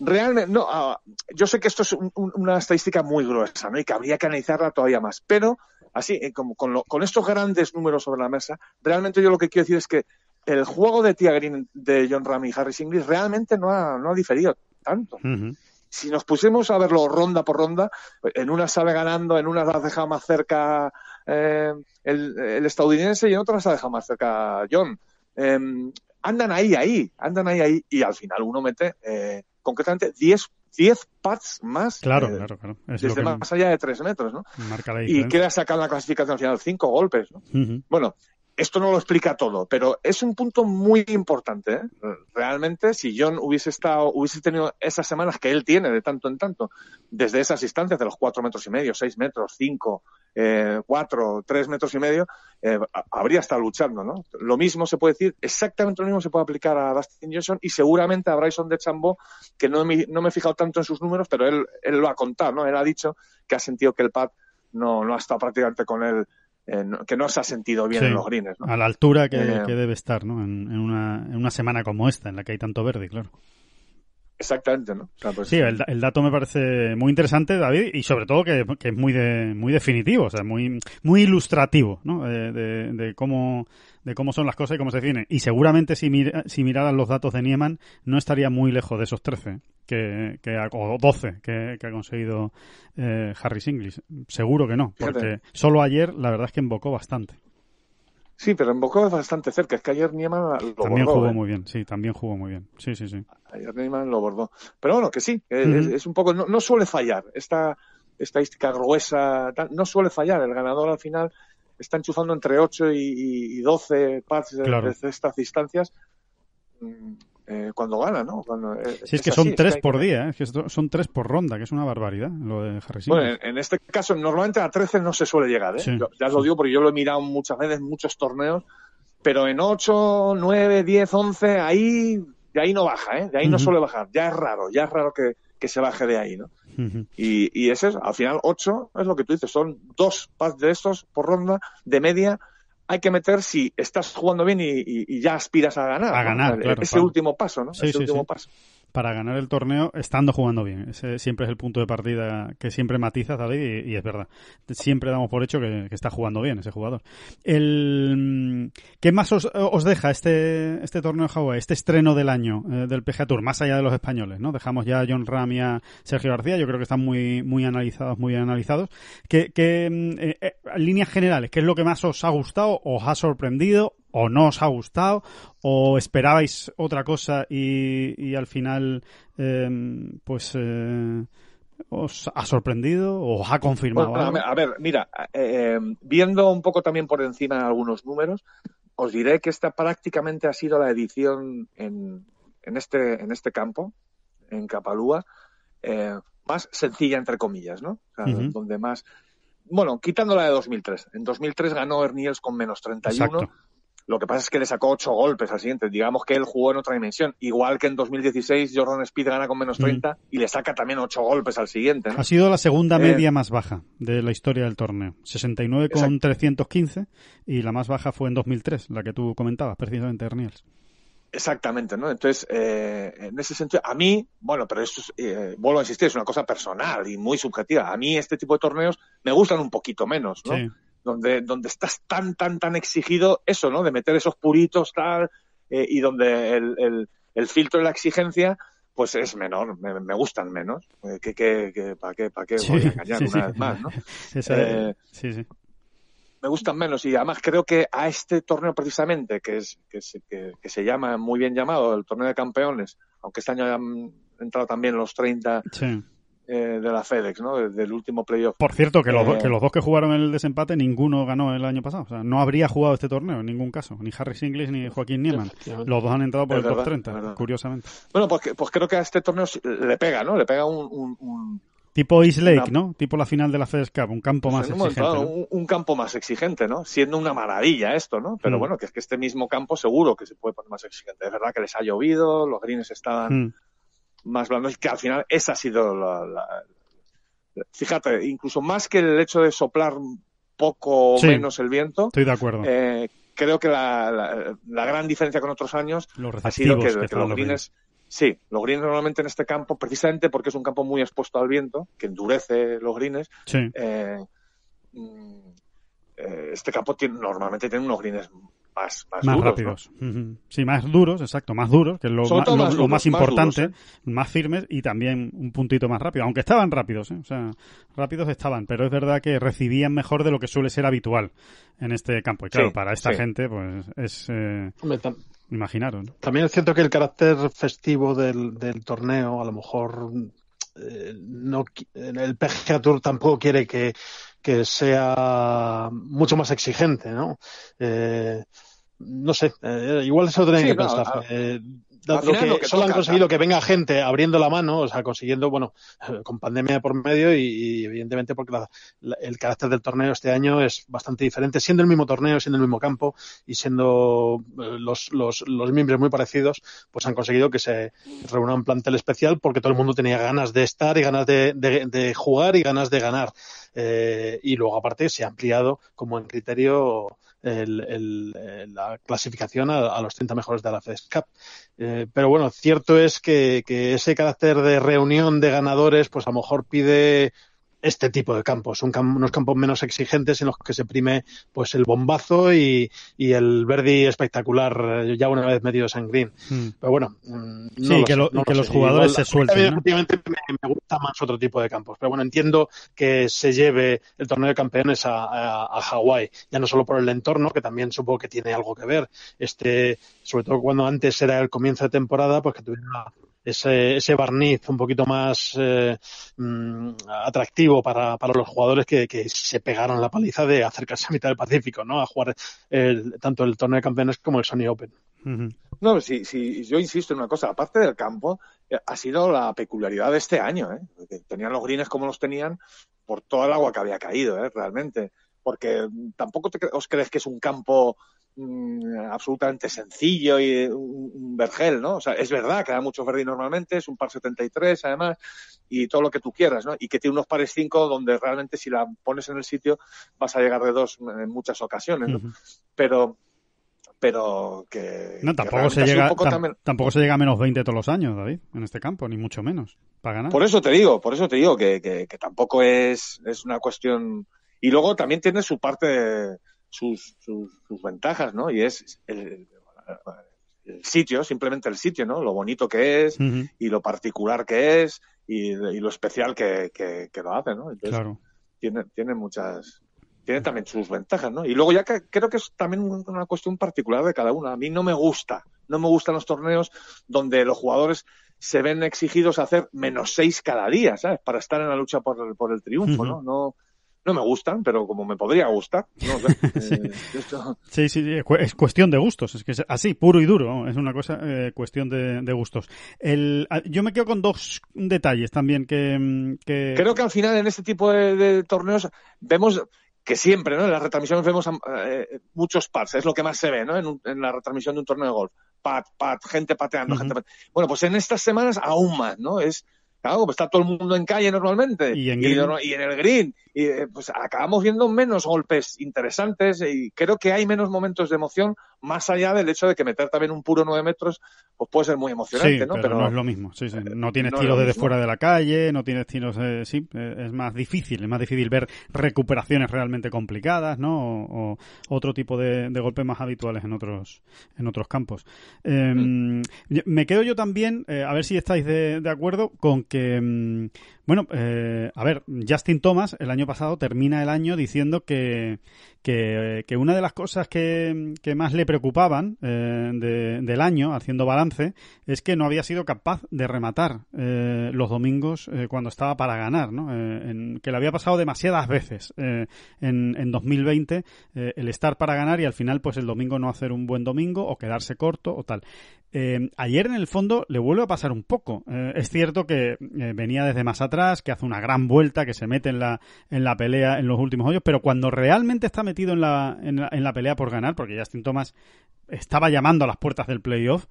realmente, no, ah, yo sé que esto es una estadística muy gruesa, ¿no? Y que habría que analizarla todavía más. Pero, así, eh, como con, estos grandes números sobre la mesa, realmente yo lo que quiero decir es que el juego de Tia Green de John Ram y Harris Inglis realmente no ha, diferido tanto si nos pusimos a verlo ronda por ronda, en una sabe ganando, en una las deja más cerca eh, el, estadounidense y en otra las deja más cerca John. Em, andan ahí, ahí, andan ahí, ahí, y al final uno mete eh, concretamente 10 10 pads más claro, eh, claro, claro. desde más allá de 3 metros, ¿no? y queda sacar la clasificación al final 5 golpes, ¿no? Bueno, esto no lo explica todo, pero es un punto muy importante. ¿eh? Realmente, si John hubiese estado, hubiese tenido esas semanas que él tiene de tanto en tanto, desde esas distancias de los cuatro metros y medio, seis metros, cinco, eh, cuatro, tres metros y medio, eh, habría estado luchando, ¿no? Lo mismo se puede decir, exactamente lo mismo se puede aplicar a Dustin Johnson y seguramente a Bryson de Chambó, que no me, no me he fijado tanto en sus números, pero él, él lo ha contado, ¿no? Él ha dicho que ha sentido que el pad no, no ha estado prácticamente con él eh, que no se ha sentido bien en los greens. A la altura que, eh, debe estar, ¿no? En, una, en una semana como esta, en la que hay tanto verde, claro. Exactamente, ¿no? Pues sí, el, dato me parece muy interesante, David, y sobre todo que, es muy muy definitivo, o sea, muy, muy ilustrativo, ¿no? Eh, de, cómo de cómo son las cosas y cómo se define Y seguramente si, si miraran los datos de Nieman, no estaría muy lejos de esos 13 que, o 12 que, ha conseguido eh, Harry Singlis. Seguro que no, porque solo ayer la verdad es que invocó bastante. Sí, pero en Boca es bastante cerca. Es que ayer Nieman lo bordó. También jugó ¿eh? muy bien, sí, también jugó muy bien. Sí, sí, sí. Ayer Nieman lo bordó. Pero bueno, que sí, es, un poco, no, suele fallar. Esta estadística gruesa, no suele fallar. El ganador al final está enchufando entre 8 y, 12 partes de estas distancias mm, eh, cuando gana, ¿no? Eh, sí, es que son tres por día, ¿eh? son tres por ronda, que es una barbaridad lo de Harry Bueno, en, este caso, normalmente a 13 no se suele llegar, ¿eh? ya lo digo porque yo lo he mirado muchas veces, muchos torneos, pero en 8, 9, 10, 11, ahí, de ahí no baja, ¿eh? De ahí no suele bajar, ya es raro, ya es raro que, se baje de ahí, ¿no? y, ese es, al final, 8 es lo que tú dices, son dos de estos por ronda, de media, hay que meter si estás jugando bien y, ya aspiras a ganar. A ganar, Ese último paso, ¿no? Sí, Ese último paso para ganar el torneo estando jugando bien. Ese siempre es el punto de partida que siempre matiza David, y, es verdad. Siempre damos por hecho que, está jugando bien ese jugador. El, mm, ¿Qué más os, deja este, este torneo de Hawái, este estreno del año eh, del PGA Tour, más allá de los españoles? ¿no? Dejamos ya a John Ram y a Sergio García, yo creo que están muy, muy analizados, muy analizados. ¿Qué, mm, eh, eh, líneas generales, qué es lo que más os ha gustado, os ha sorprendido o no os ha gustado o esperabais otra cosa y, al final em, pues eh, os ha sorprendido o os ha confirmado A ver, mira, em, viendo un poco también por encima algunos números, os diré que esta prácticamente ha sido la edición en, en este, en este campo, en Capalúa, eh, más sencilla, entre comillas, ¿no? Donde más... Bueno, quitando la de 2003. En 2003 ganó Erniels con menos 31. Lo que pasa es que le sacó ocho golpes al siguiente. Digamos que él jugó en otra dimensión. Igual que en 2016 Jordan Speed gana con menos 30 mm. y le saca también ocho golpes al siguiente. Ha sido la segunda eh. media más baja de la historia del torneo. 69 con 315 y la más baja fue en 2003, la que tú comentabas precisamente, Erniels. Exactamente, ¿no? Entonces, eh, en ese sentido, a mí, bueno, pero eso, eh, vuelvo a insistir, es una cosa personal y muy subjetiva. A mí este tipo de torneos me gustan un poquito menos, ¿no? donde, donde estás tan, tan, tan exigido eso, ¿no? De meter esos puritos, tal, eh, y donde el, filtro de la exigencia, pues es menor, me, gustan menos. Eh, ¿Para qué, para qué voy a engañar una vez más, ¿no? <laughs> Eh, sí, sí me gustan menos y además creo que a este torneo precisamente, que, es, que, se, que, se llama muy bien llamado el torneo de campeones, aunque este año han entrado también los 30 sí. Eh, de la FedEx, ¿no? Del último playoff. Por cierto, eh, que, los, dos que jugaron el desempate, ninguno ganó el año pasado. O sea, no habría jugado este torneo en ningún caso. Ni Harris Inglis ni Joaquín Nieman. Los dos han entrado por el top 30, curiosamente. Bueno, pues, pues creo que a este torneo le pega, ¿no? Le pega un, Tipo East Lake, ¿no? Tipo la final de la FedEx Cup, un campo pues más exigente. un, campo más exigente, ¿no? Siendo una maravilla esto, ¿no? Pero mm. bueno, que es que este mismo campo seguro que se puede poner más exigente. Es verdad que les ha llovido, los greens estaban mm más blandos, que al final esa ha sido la, Fíjate, incluso más que el hecho de soplar poco menos el viento. Estoy de acuerdo. Eh, creo que la, gran diferencia con otros años ha sido que, los grines Sí, los grines normalmente en este campo, precisamente porque es un campo muy expuesto al viento, que endurece los grines eh, mm, eh, este campo tiene, normalmente tiene unos grines más, rápidos. Sí, más duros, exacto, más duros, que es lo, más, importante, ¿eh? más, firmes y también un puntito más rápido, aunque estaban rápidos, ¿eh? o sea, rápidos estaban, pero es verdad que recibían mejor de lo que suele ser habitual en este campo. Y claro, para esta gente, pues es... Eh, imaginaros. imaginaron. También es cierto que el carácter festivo del, torneo, a lo mejor el PGA Tour tampoco quiere que, sea mucho más exigente, ¿no? no sé, eh, igual eso lo que pensar. Eh, solo han conseguido que venga gente abriendo la mano, o sea, consiguiendo, bueno, <laughs> con pandemia por medio y, evidentemente porque el carácter del torneo este año es bastante diferente, siendo el mismo torneo, siendo el mismo campo y siendo eh, los, los, los miembros muy parecidos, pues han conseguido que se reúna un plantel especial porque todo el mundo tenía ganas de estar y ganas de jugar y ganas de ganar. Eh, y luego aparte se ha ampliado como en criterio eh, la clasificación a, los 30 mejores de la FESCAP eh, pero bueno, cierto es que, ese carácter de reunión de ganadores, pues a lo mejor pide este tipo de campos, son unos campos menos exigentes en los que se prime pues el bombazo y, y el verdi espectacular eh, ya una vez metidos en green. Hmm. Pero bueno, mm, no sí, que, los jugadores se suelten. Me, gusta más otro tipo de campos, pero bueno, entiendo que se lleve el torneo de campeones a, a, Hawái, ya no solo por el entorno, que también supongo que tiene algo que ver, este sobre todo cuando antes era el comienzo de temporada, pues que tuviera ese, ese barniz un poquito más eh, mm, atractivo para, los jugadores que, se pegaron la paliza de acercarse a mitad del Pacífico, ¿no? A jugar tanto el torneo de campeones como el Sony Open. No, si yo insisto en una cosa, aparte del campo, eh, ha sido la peculiaridad de este año, ¿eh? Tenían los greens como los tenían por toda el agua que había caído, ¿eh? Realmente. Porque mm, tampoco os crees que es un campo Mm, absolutamente sencillo y eh, un, vergel, ¿no? O sea, es verdad que da mucho y normalmente, es un par 73 además, y todo lo que tú quieras, ¿no? Y que tiene unos pares 5 donde realmente si la pones en el sitio vas a llegar de dos en muchas ocasiones, Pero pero que tampoco se llega tampoco se llega a menos 20 todos los años David en este campo ni mucho menos para por eso te digo por eso te digo que, que, que tampoco es es una cuestión y luego también tiene su parte sus, sus, ventajas, ¿no? Y es el, sitio, simplemente el sitio, ¿no? Lo bonito que es y lo particular que es y, lo especial que, lo hace, ¿no? Entonces, tiene, tiene muchas, tiene también sus ventajas, ¿no? Y luego ya que, creo que es también una cuestión particular de cada uno. A mí no me gusta, no me gustan los torneos donde los jugadores se ven exigidos a hacer menos seis cada día, ¿sabes? Para estar en la lucha por, por el triunfo, ¿no? No, no me gustan, pero como me podría gustar. <laughs> Eh, sí. sí. sí, es cuestión de gustos, es que es así, puro y duro, es una cosa, eh, cuestión de, gustos. El, ah, yo me quedo con dos detalles también que, mm, Creo que al final en este tipo de, torneos vemos que siempre, ¿no? En las retransmisiones vemos eh, muchos pads, es lo que más se ve, ¿no? En, la retransmisión de un torneo de golf. Pat, pat, gente pateando, gente pateando. Bueno, pues en estas semanas aún más, ¿no? Es Claro, pues está todo el mundo en calle normalmente. Y en, y, en el green. Y, eh, pues acabamos viendo menos golpes interesantes y creo que hay menos momentos de emoción, más allá del hecho de que meter también un puro 9 metros pues puede ser muy emocionante, ¿no? Pero, no es lo mismo. Eh, no tienes tiros desde fuera de la calle, no tienes tiros. Eh, sí, es más difícil, es más difícil ver recuperaciones realmente complicadas, ¿no? O, otro tipo de, golpes más habituales en otros, en otros campos. Em, mm. Me quedo yo también, a ver si estáis de, de acuerdo, con que, mm, bueno, eh, a ver, Justin Thomas el año pasado termina el año diciendo que, que, una de las cosas que, más le preocupaban eh, del año, haciendo balance, es que no había sido capaz de rematar eh, los domingos eh, cuando estaba para ganar, que le había pasado demasiadas veces en, 2020 el estar para ganar y al final pues el domingo no hacer un buen domingo o quedarse corto o tal. ayer en el fondo le vuelve a pasar un poco. es cierto que venía desde más atrás, que hace una gran vuelta, que se mete en la, en la pelea en los últimos hoyos, pero cuando realmente está metido en la, en la, pelea por ganar, porque Justin Thomas estaba llamando a las puertas del playoff,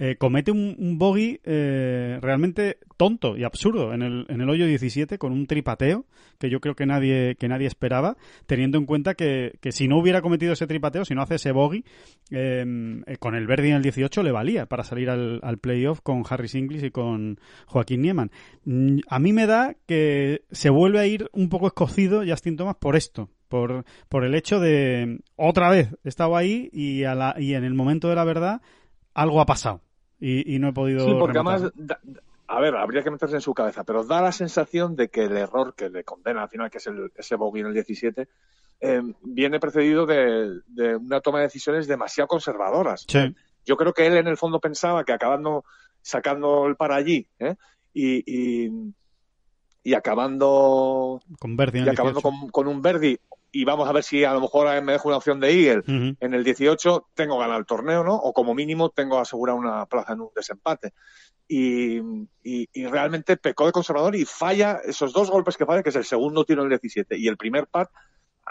eh, comete un, bogey eh, realmente tonto y absurdo en el, en el hoyo 17 con un tripateo que yo creo que nadie, que nadie esperaba, teniendo en cuenta que, si no hubiera cometido ese tripateo, si no hace ese bogey, em, eh, con el verde en el 18 le valía para salir al, playoff con Harry Inglis y con Joaquín Nieman. Mm, a mí me da que se vuelve a ir un poco escocido Justin Thomas por esto, por, por el hecho de otra vez he estado ahí y, a la, y en el momento de la verdad algo ha pasado y, no he podido. Sí, porque además, a ver, habría que meterse en su cabeza, pero da la sensación de que el error que le condena al final, que es el, ese bogey en el 17, eh, viene precedido de, una toma de decisiones demasiado conservadoras. Yo creo que él en el fondo pensaba que acabando sacando el para allí ¿eh? y, y, acabando, con y acabando con, un Verdi y vamos a ver si a lo mejor me dejo una opción de Eagle en el 18, tengo ganado el torneo, ¿no? O como mínimo tengo asegurado una plaza en un desempate. Y, y, realmente pecó de conservador y falla esos dos golpes que falla, que es el segundo tiro en el 17 y el primer par,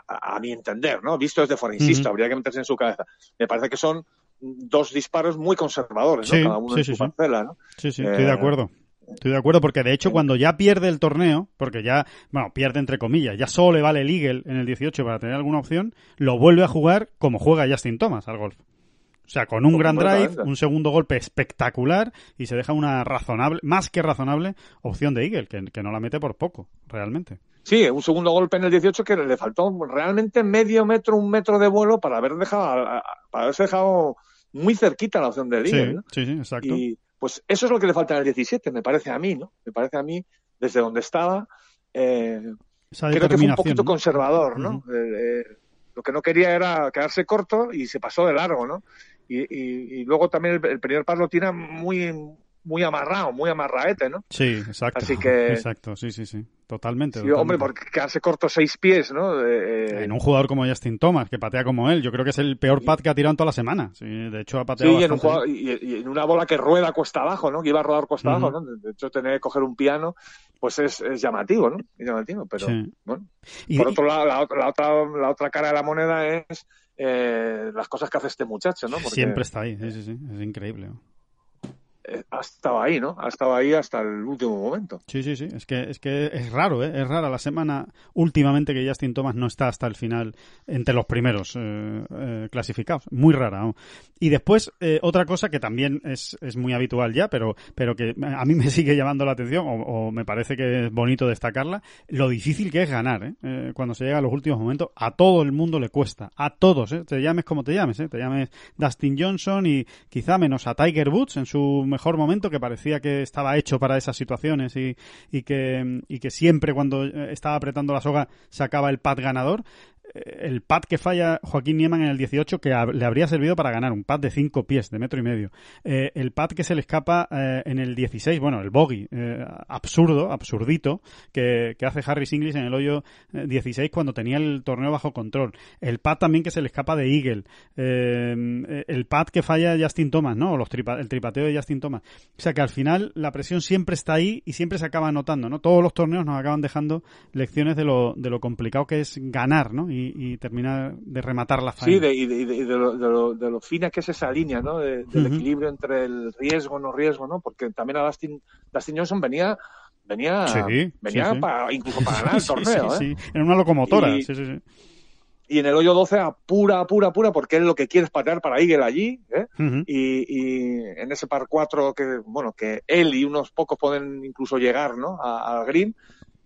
a, mi entender, ¿no? Visto desde fuera, insisto, habría que meterse en su cabeza. Me parece que son dos disparos muy conservadores, ¿no? Cada uno sí, en su parcela, ¿no? Sí, sí, estoy de eh, acuerdo. Estoy de acuerdo, porque de hecho cuando ya pierde el torneo, porque ya, bueno, pierde entre comillas, ya solo le vale el Eagle en el 18 para tener alguna opción, lo vuelve a jugar como juega Justin Thomas al golf. O sea, con un gran drive, un segundo golpe espectacular y se deja una razonable, más que razonable, opción de Eagle, que, no la mete por poco, realmente. Sí, un segundo golpe en el 18 que le faltó realmente medio metro, un metro de vuelo para haber dejado, para haberse dejado muy cerquita la opción de Eagle. sí, sí, exacto. Y, pues eso es lo que le falta el 17, me parece a mí, ¿no? Me parece a mí, desde donde estaba, eh, creo que fue un poquito conservador, ¿no? Eh, eh, lo que no quería era quedarse corto y se pasó de largo, ¿no? Y, y, luego también el, primer par lo tira muy, muy amarrado, muy amarraete, ¿no? Sí, exacto. Así que... <laughs> Exacto, sí, sí, sí. Totalmente, sí, Hombre, porque hace corto seis pies, ¿no? Eh, eh. en un jugador como Justin Thomas, que patea como él, yo creo que es el peor pat que ha tirado en toda la semana. Sí, de hecho, ha pateado. Sí, y en, un en, una bola que rueda cuesta abajo, ¿no? Que iba a rodar cuesta abajo, ¿no? De hecho, tener que coger un piano, pues es, es llamativo, ¿no? Es llamativo, pero bueno. ¿Y, Por otro lado, la, otra, la otra cara de la moneda es eh, las cosas que hace este muchacho, ¿no? Siempre está ahí, sí, sí, sí. Es increíble. ¿no? ha estado ahí, ¿no? Ha estado ahí hasta el último momento. Sí, sí, sí. Es que es, que es raro, ¿eh? Es rara la semana últimamente que Justin Thomas no está hasta el final entre los primeros eh, eh, clasificados. Muy rara. Y después, eh, otra cosa que también es, es, muy habitual ya, pero, pero que a mí me <laughs> sigue llamando la atención o, o me parece que es bonito destacarla, lo difícil que es ganar, ¿eh? Cuando se llega a los últimos momentos, a todo el mundo le cuesta. A todos, ¿eh? Te llames como te llames, ¿eh? Te llames Dustin Johnson y quizá menos a Tiger Woods en su mejor momento, que parecía que estaba hecho para esas situaciones y, y, que, y que siempre cuando eh, estaba apretando la soga sacaba el pad ganador el pad que falla Joaquín Nieman en el 18 que le habría servido para ganar un pad de 5 pies, de metro y medio. Eh, el pad que se le escapa eh, en el 16, bueno, el bogey, eh, absurdo, absurdito, que, hace Harry Singlis en el hoyo 16 cuando tenía el torneo bajo control. El pad también que se le escapa de Eagle. el pad que falla Justin Thomas, ¿no? Los el tripateo de Justin Thomas. O sea que al final la presión siempre está ahí y siempre se acaba notando, ¿no? Todos los torneos nos acaban dejando lecciones de lo, de lo complicado que es ganar, ¿no? y, y terminar de rematar la faena. Sí, y, de, lo, fina que es esa línea, ¿no? del equilibrio entre el riesgo, no riesgo, ¿no? Porque también a Dustin, Dustin Johnson venía venía, venía para, incluso para <laughs> ganar el torneo. sí, En ¿eh? una locomotora, y, sí, sí, sí. Y en el hoyo 12 a pura, pura, pura, porque es lo que quieres patear para Eagle allí. ¿eh? y, en ese par 4 que, bueno, que él y unos pocos pueden incluso llegar ¿no? a, Green,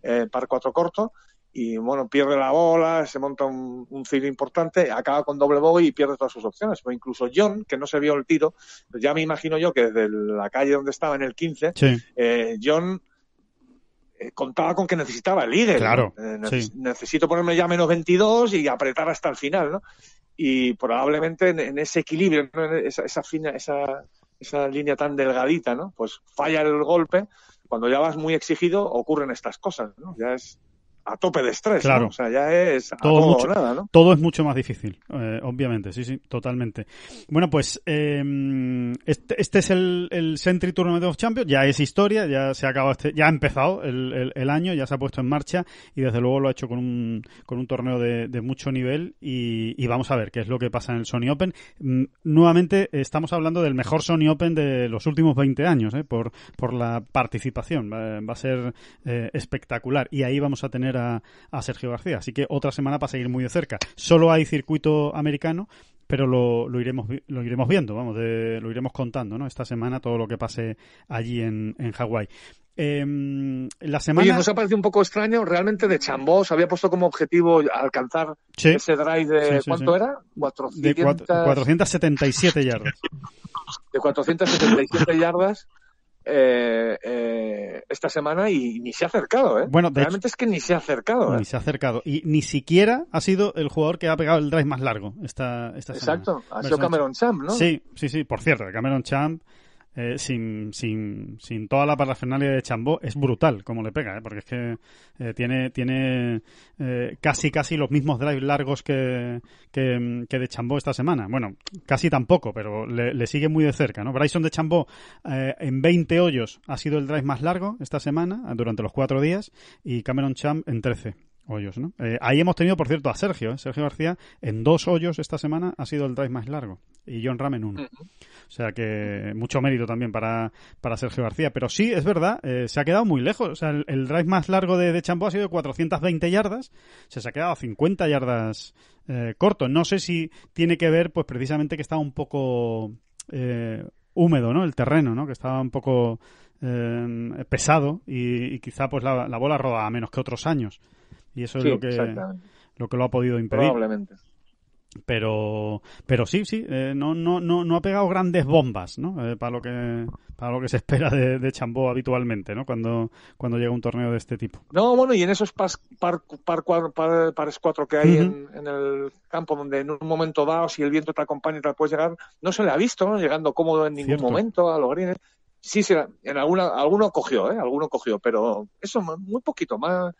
eh, par 4 corto y bueno, pierde la bola, se monta un, un filo importante, acaba con doble bogey y pierde todas sus opciones. o incluso John, que no se vio el tiro, ya me imagino yo que desde la calle donde estaba en el 15, eh, John eh, contaba con que necesitaba el líder. Claro. Eh, necesito ponerme ya menos 22 y apretar hasta el final, ¿no? Y probablemente en, ese equilibrio, en esa, fina, esa, esa línea tan delgadita, ¿no? Pues falla el golpe. Cuando ya vas muy exigido, ocurren estas cosas, ¿no? Ya es a tope de estrés. Claro. O sea, ya es a todo, nada, ¿no? Todo es mucho más difícil, eh, obviamente, sí, sí, totalmente. Bueno, pues em, este, este, es el, el Century Tournament of Champions, ya es historia, ya se ha acabado este, ya ha empezado el, año, ya se ha puesto en marcha y desde luego lo ha hecho con un, con un torneo de, mucho nivel y, vamos a ver qué es lo que pasa en el Sony Open. Mm, nuevamente estamos hablando del mejor Sony Open de los últimos 20 años, eh, por, por la participación. va a ser eh, espectacular y ahí vamos a tener a, Sergio García. Así que otra semana para seguir muy de cerca. Solo hay circuito americano, pero lo, iremos lo iremos viendo, vamos, lo iremos contando, Esta semana todo lo que pase allí en, Hawái. Em, la semana... nos ha parecido un poco extraño, realmente de se había puesto como objetivo alcanzar ese drive de ¿cuánto era? De 477 yardas. De 477 yardas eh, eh, esta semana y ni se ha acercado, ¿eh? Bueno, realmente es que ni se ha acercado. Ni ¿eh? se ha acercado. Y ni siquiera ha sido el jugador que ha pegado el drive más largo esta, esta semana. Exacto, ha sido Cameron Champ, ¿no? Sí, sí, sí. Por cierto, Cameron Champ eh, sin, sin, toda la parafernalia de Chambó, es brutal como le pega, ¿eh? porque es que eh, tiene, tiene casi casi los mismos drives largos que, que, de Chambó esta semana. Bueno, casi tampoco, pero le, sigue muy de cerca. ¿no? Bryson de Chambó en 20 hoyos ha sido el drive más largo esta semana, durante los cuatro días, y Cameron Champ en 13. Hoyos, ¿no? Eh, ahí hemos tenido, por cierto, a Sergio. ¿eh? Sergio García en dos hoyos esta semana ha sido el drive más largo y John Ram en uno. O sea que mucho mérito también para, para Sergio García. Pero sí, es verdad, eh, se ha quedado muy lejos. O sea, el, drive más largo de, de Chambó ha sido 420 yardas. Se, se ha quedado a 50 yardas corto. No sé si tiene que ver, pues precisamente que estaba un poco húmedo, ¿no? El terreno, ¿no? Que estaba un poco... pesado y, quizá pues la, la bola roba menos que otros años y eso es lo que, lo que lo ha podido impedir. Probablemente. Pero, pero sí, sí, eh, no, no, no, no ha pegado grandes bombas, ¿no? Eh, para lo que, para lo que se espera de, de, Chambó habitualmente, ¿no? Cuando, cuando llega un torneo de este tipo. No, bueno, y en esos pares par, par, par, cuatro que hay en, el campo, donde en un momento dado, si el viento te acompaña y te puedes llegar, no se le ha visto, Llegando cómodo en ningún momento a los greens. Sí, sí, en alguna, alguno cogió, ¿eh? Alguno cogió, pero eso, muy poquito más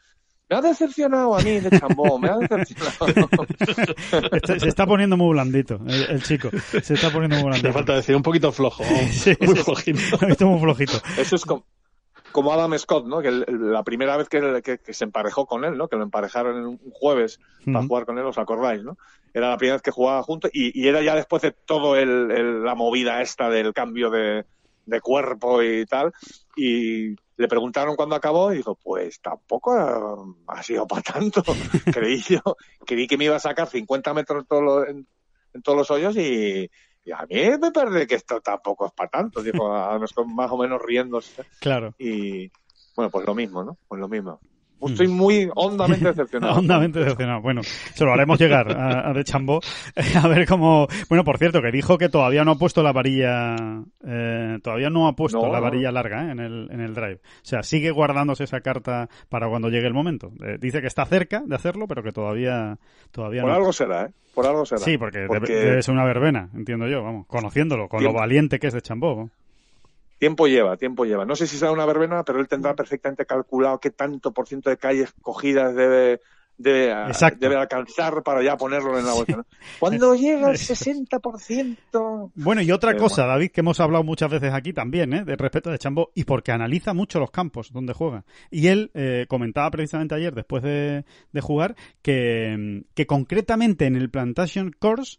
me ha decepcionado a mí de chambón, me ha decepcionado. <laughs> se está poniendo muy blandito el, chico, se está poniendo muy blandito. Me falta decir un poquito flojo, <laughs> sí, muy flojito. Sí, <laughs> muy flojito. Eso es como, Adam Scott, ¿no? Que la primera vez que, se emparejó con él, ¿no? Que lo emparejaron en un jueves para jugar con él, os acordáis, ¿no? Era la primera vez que jugaba juntos y, era ya después de todo la movida esta del cambio de, de cuerpo y tal. Y le preguntaron cuándo acabó y dijo, pues tampoco eh, ha, sido para tanto. <laughs> creí yo, creí que me iba a sacar 50 metros todo en, todos los hoyos y, a mí me parece que esto tampoco es para tanto, dijo, más o menos riéndose. Claro. Y bueno, pues lo mismo, ¿no? Pues lo mismo. Estoy mm. muy hondamente decepcionado. <laughs> hondamente decepcionado. Bueno, se lo haremos llegar a, De Chambó. <laughs> a ver cómo. Bueno, por cierto, que dijo que todavía no ha puesto la varilla. Eh, todavía no ha puesto la varilla larga eh, en, el, en el drive. O sea, sigue guardándose esa carta para cuando llegue el momento. Eh, dice que está cerca de hacerlo, pero que todavía, todavía por algo será, ¿eh? Por algo será. Sí, porque, es una verbena, entiendo yo, vamos. Conociéndolo, con lo valiente que es De Chambó. Tiempo lleva, tiempo lleva. No sé si será una verbena, pero él tendrá mm. perfectamente calculado qué tanto por ciento de calles cogidas debe, ah, alcanzar para ya ponerlo en la bolsa. Cuando <laughs> llega al 60%. Bueno, y otra eh, cosa, David, que hemos hablado muchas veces aquí también, ¿eh? de respecto de Chambó, y porque analiza mucho los campos donde juega. Y él eh, comentaba precisamente ayer, después de, jugar, que, que concretamente en el Plantation Course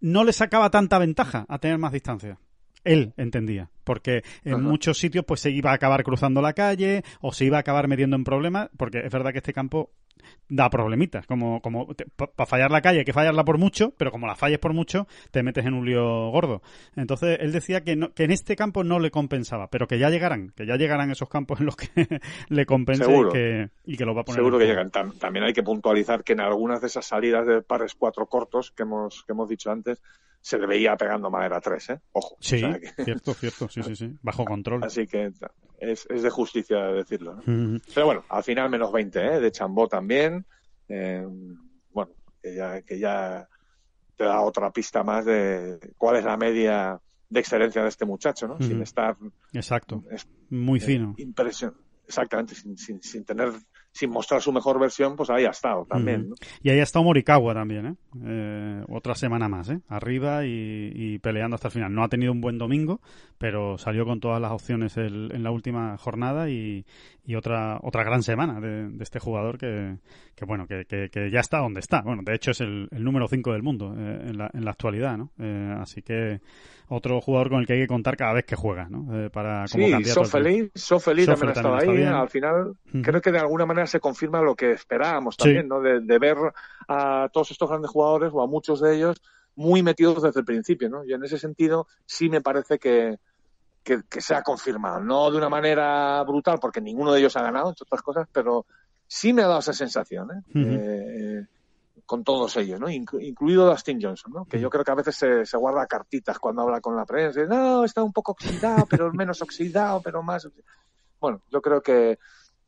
no le sacaba tanta ventaja a tener más distancia él entendía, porque en muchos sitios pues se iba a acabar cruzando la calle o se iba a acabar metiendo en problemas, porque es verdad que este campo da problemitas, como, como para fallar la calle hay que fallarla por mucho, pero como la falles por mucho te metes en un lío gordo. Entonces él decía que, no, que en este campo no le compensaba, pero que ya llegarán, que ya llegarán esos campos en los que <laughs> le compensa y que, lo va a poner. Seguro que llegan. También hay que puntualizar que en algunas de esas salidas de pares cuatro cortos que que hemos dicho antes, se le veía pegando madera tres, ¿eh? Ojo. Sí, cierto, cierto, sí, sí, sí. Bajo control. <laughs> Así que es, es de justicia decirlo. Pero bueno, al final menos 20, ¿eh? De Chambó también. Eh, bueno, que ya, que ya te da otra pista más de cuál es la media de excelencia de este muchacho, ¿no? Sin estar... Exacto. Es, Muy eh, fino. impresión. Exactamente, sin, sin, sin tener sin mostrar su mejor versión, pues ahí ha estado también. Y ahí ha estado Morikawa también, ¿eh? eh otra semana más, ¿eh? arriba y, peleando hasta el final. No ha tenido un buen domingo, pero salió con todas las opciones en la última jornada y, otra otra gran semana de, este jugador que, que bueno que, que, ya está donde está. Bueno, de hecho es el, número 5 del mundo eh, en, la, en la actualidad, ¿no? Eh, así que otro jugador con el que hay que contar cada vez que juega, ¿no? para como sí, Sofeli, feliz también, estado ahí. Al final, creo que de alguna manera se confirma lo que esperábamos también, ¿no? De, ver a todos estos grandes jugadores o a muchos de ellos muy metidos desde el principio, ¿no? Y en ese sentido sí me parece que, que, se ha confirmado. No de una manera brutal, porque ninguno de ellos ha ganado, entre otras cosas, pero sí me ha dado esa sensación, ¿eh? Eh, eh, con todos ellos, ¿no? incluido Dustin Johnson, ¿no? que yo creo que a veces se, guarda cartitas cuando habla con la prensa, no, está un poco oxidado, pero menos oxidado, pero más. Bueno, yo creo que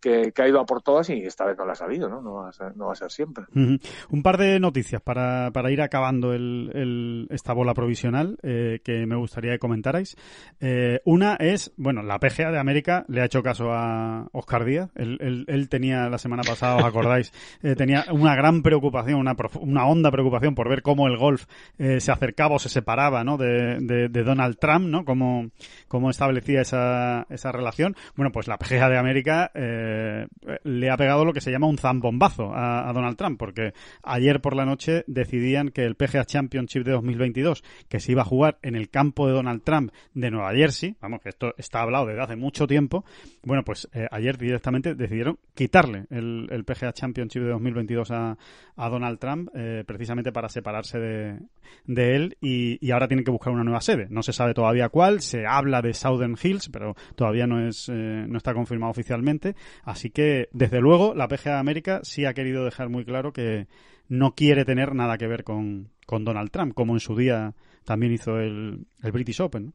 que, ha ido a por todas y esta vez no la ha salido, ¿no? No va a ser, siempre. Un par de noticias para, para ir acabando el, esta bola provisional eh, que me gustaría que comentarais. Eh, una es, bueno, la PGA de América le ha hecho caso a Oscar Díaz. Él, tenía la semana pasada, os acordáis, <laughs> eh, tenía una gran preocupación, una, una honda preocupación por ver cómo el golf se acercaba o se separaba ¿no? de, de, Donald Trump, ¿no? Cómo, cómo establecía esa, esa relación. Bueno, pues la PGA de América... Eh, le ha pegado lo que se llama un zambombazo a, Donald Trump, porque ayer por la noche decidían que el PGA Championship de 2022, que se iba a jugar en el campo de Donald Trump de Nueva Jersey, vamos, que esto está hablado desde hace mucho tiempo, bueno, pues eh, ayer directamente decidieron quitarle el, PGA Championship de 2022 a, Donald Trump, eh, precisamente para separarse de, de él y, ahora tiene que buscar una nueva sede. No se sabe todavía cuál, se habla de Southern Hills, pero todavía no, es, eh, no está confirmado oficialmente. Así que, desde luego, la PGA de América sí ha querido dejar muy claro que no quiere tener nada que ver con, Donald Trump, como en su día también hizo el, British Open.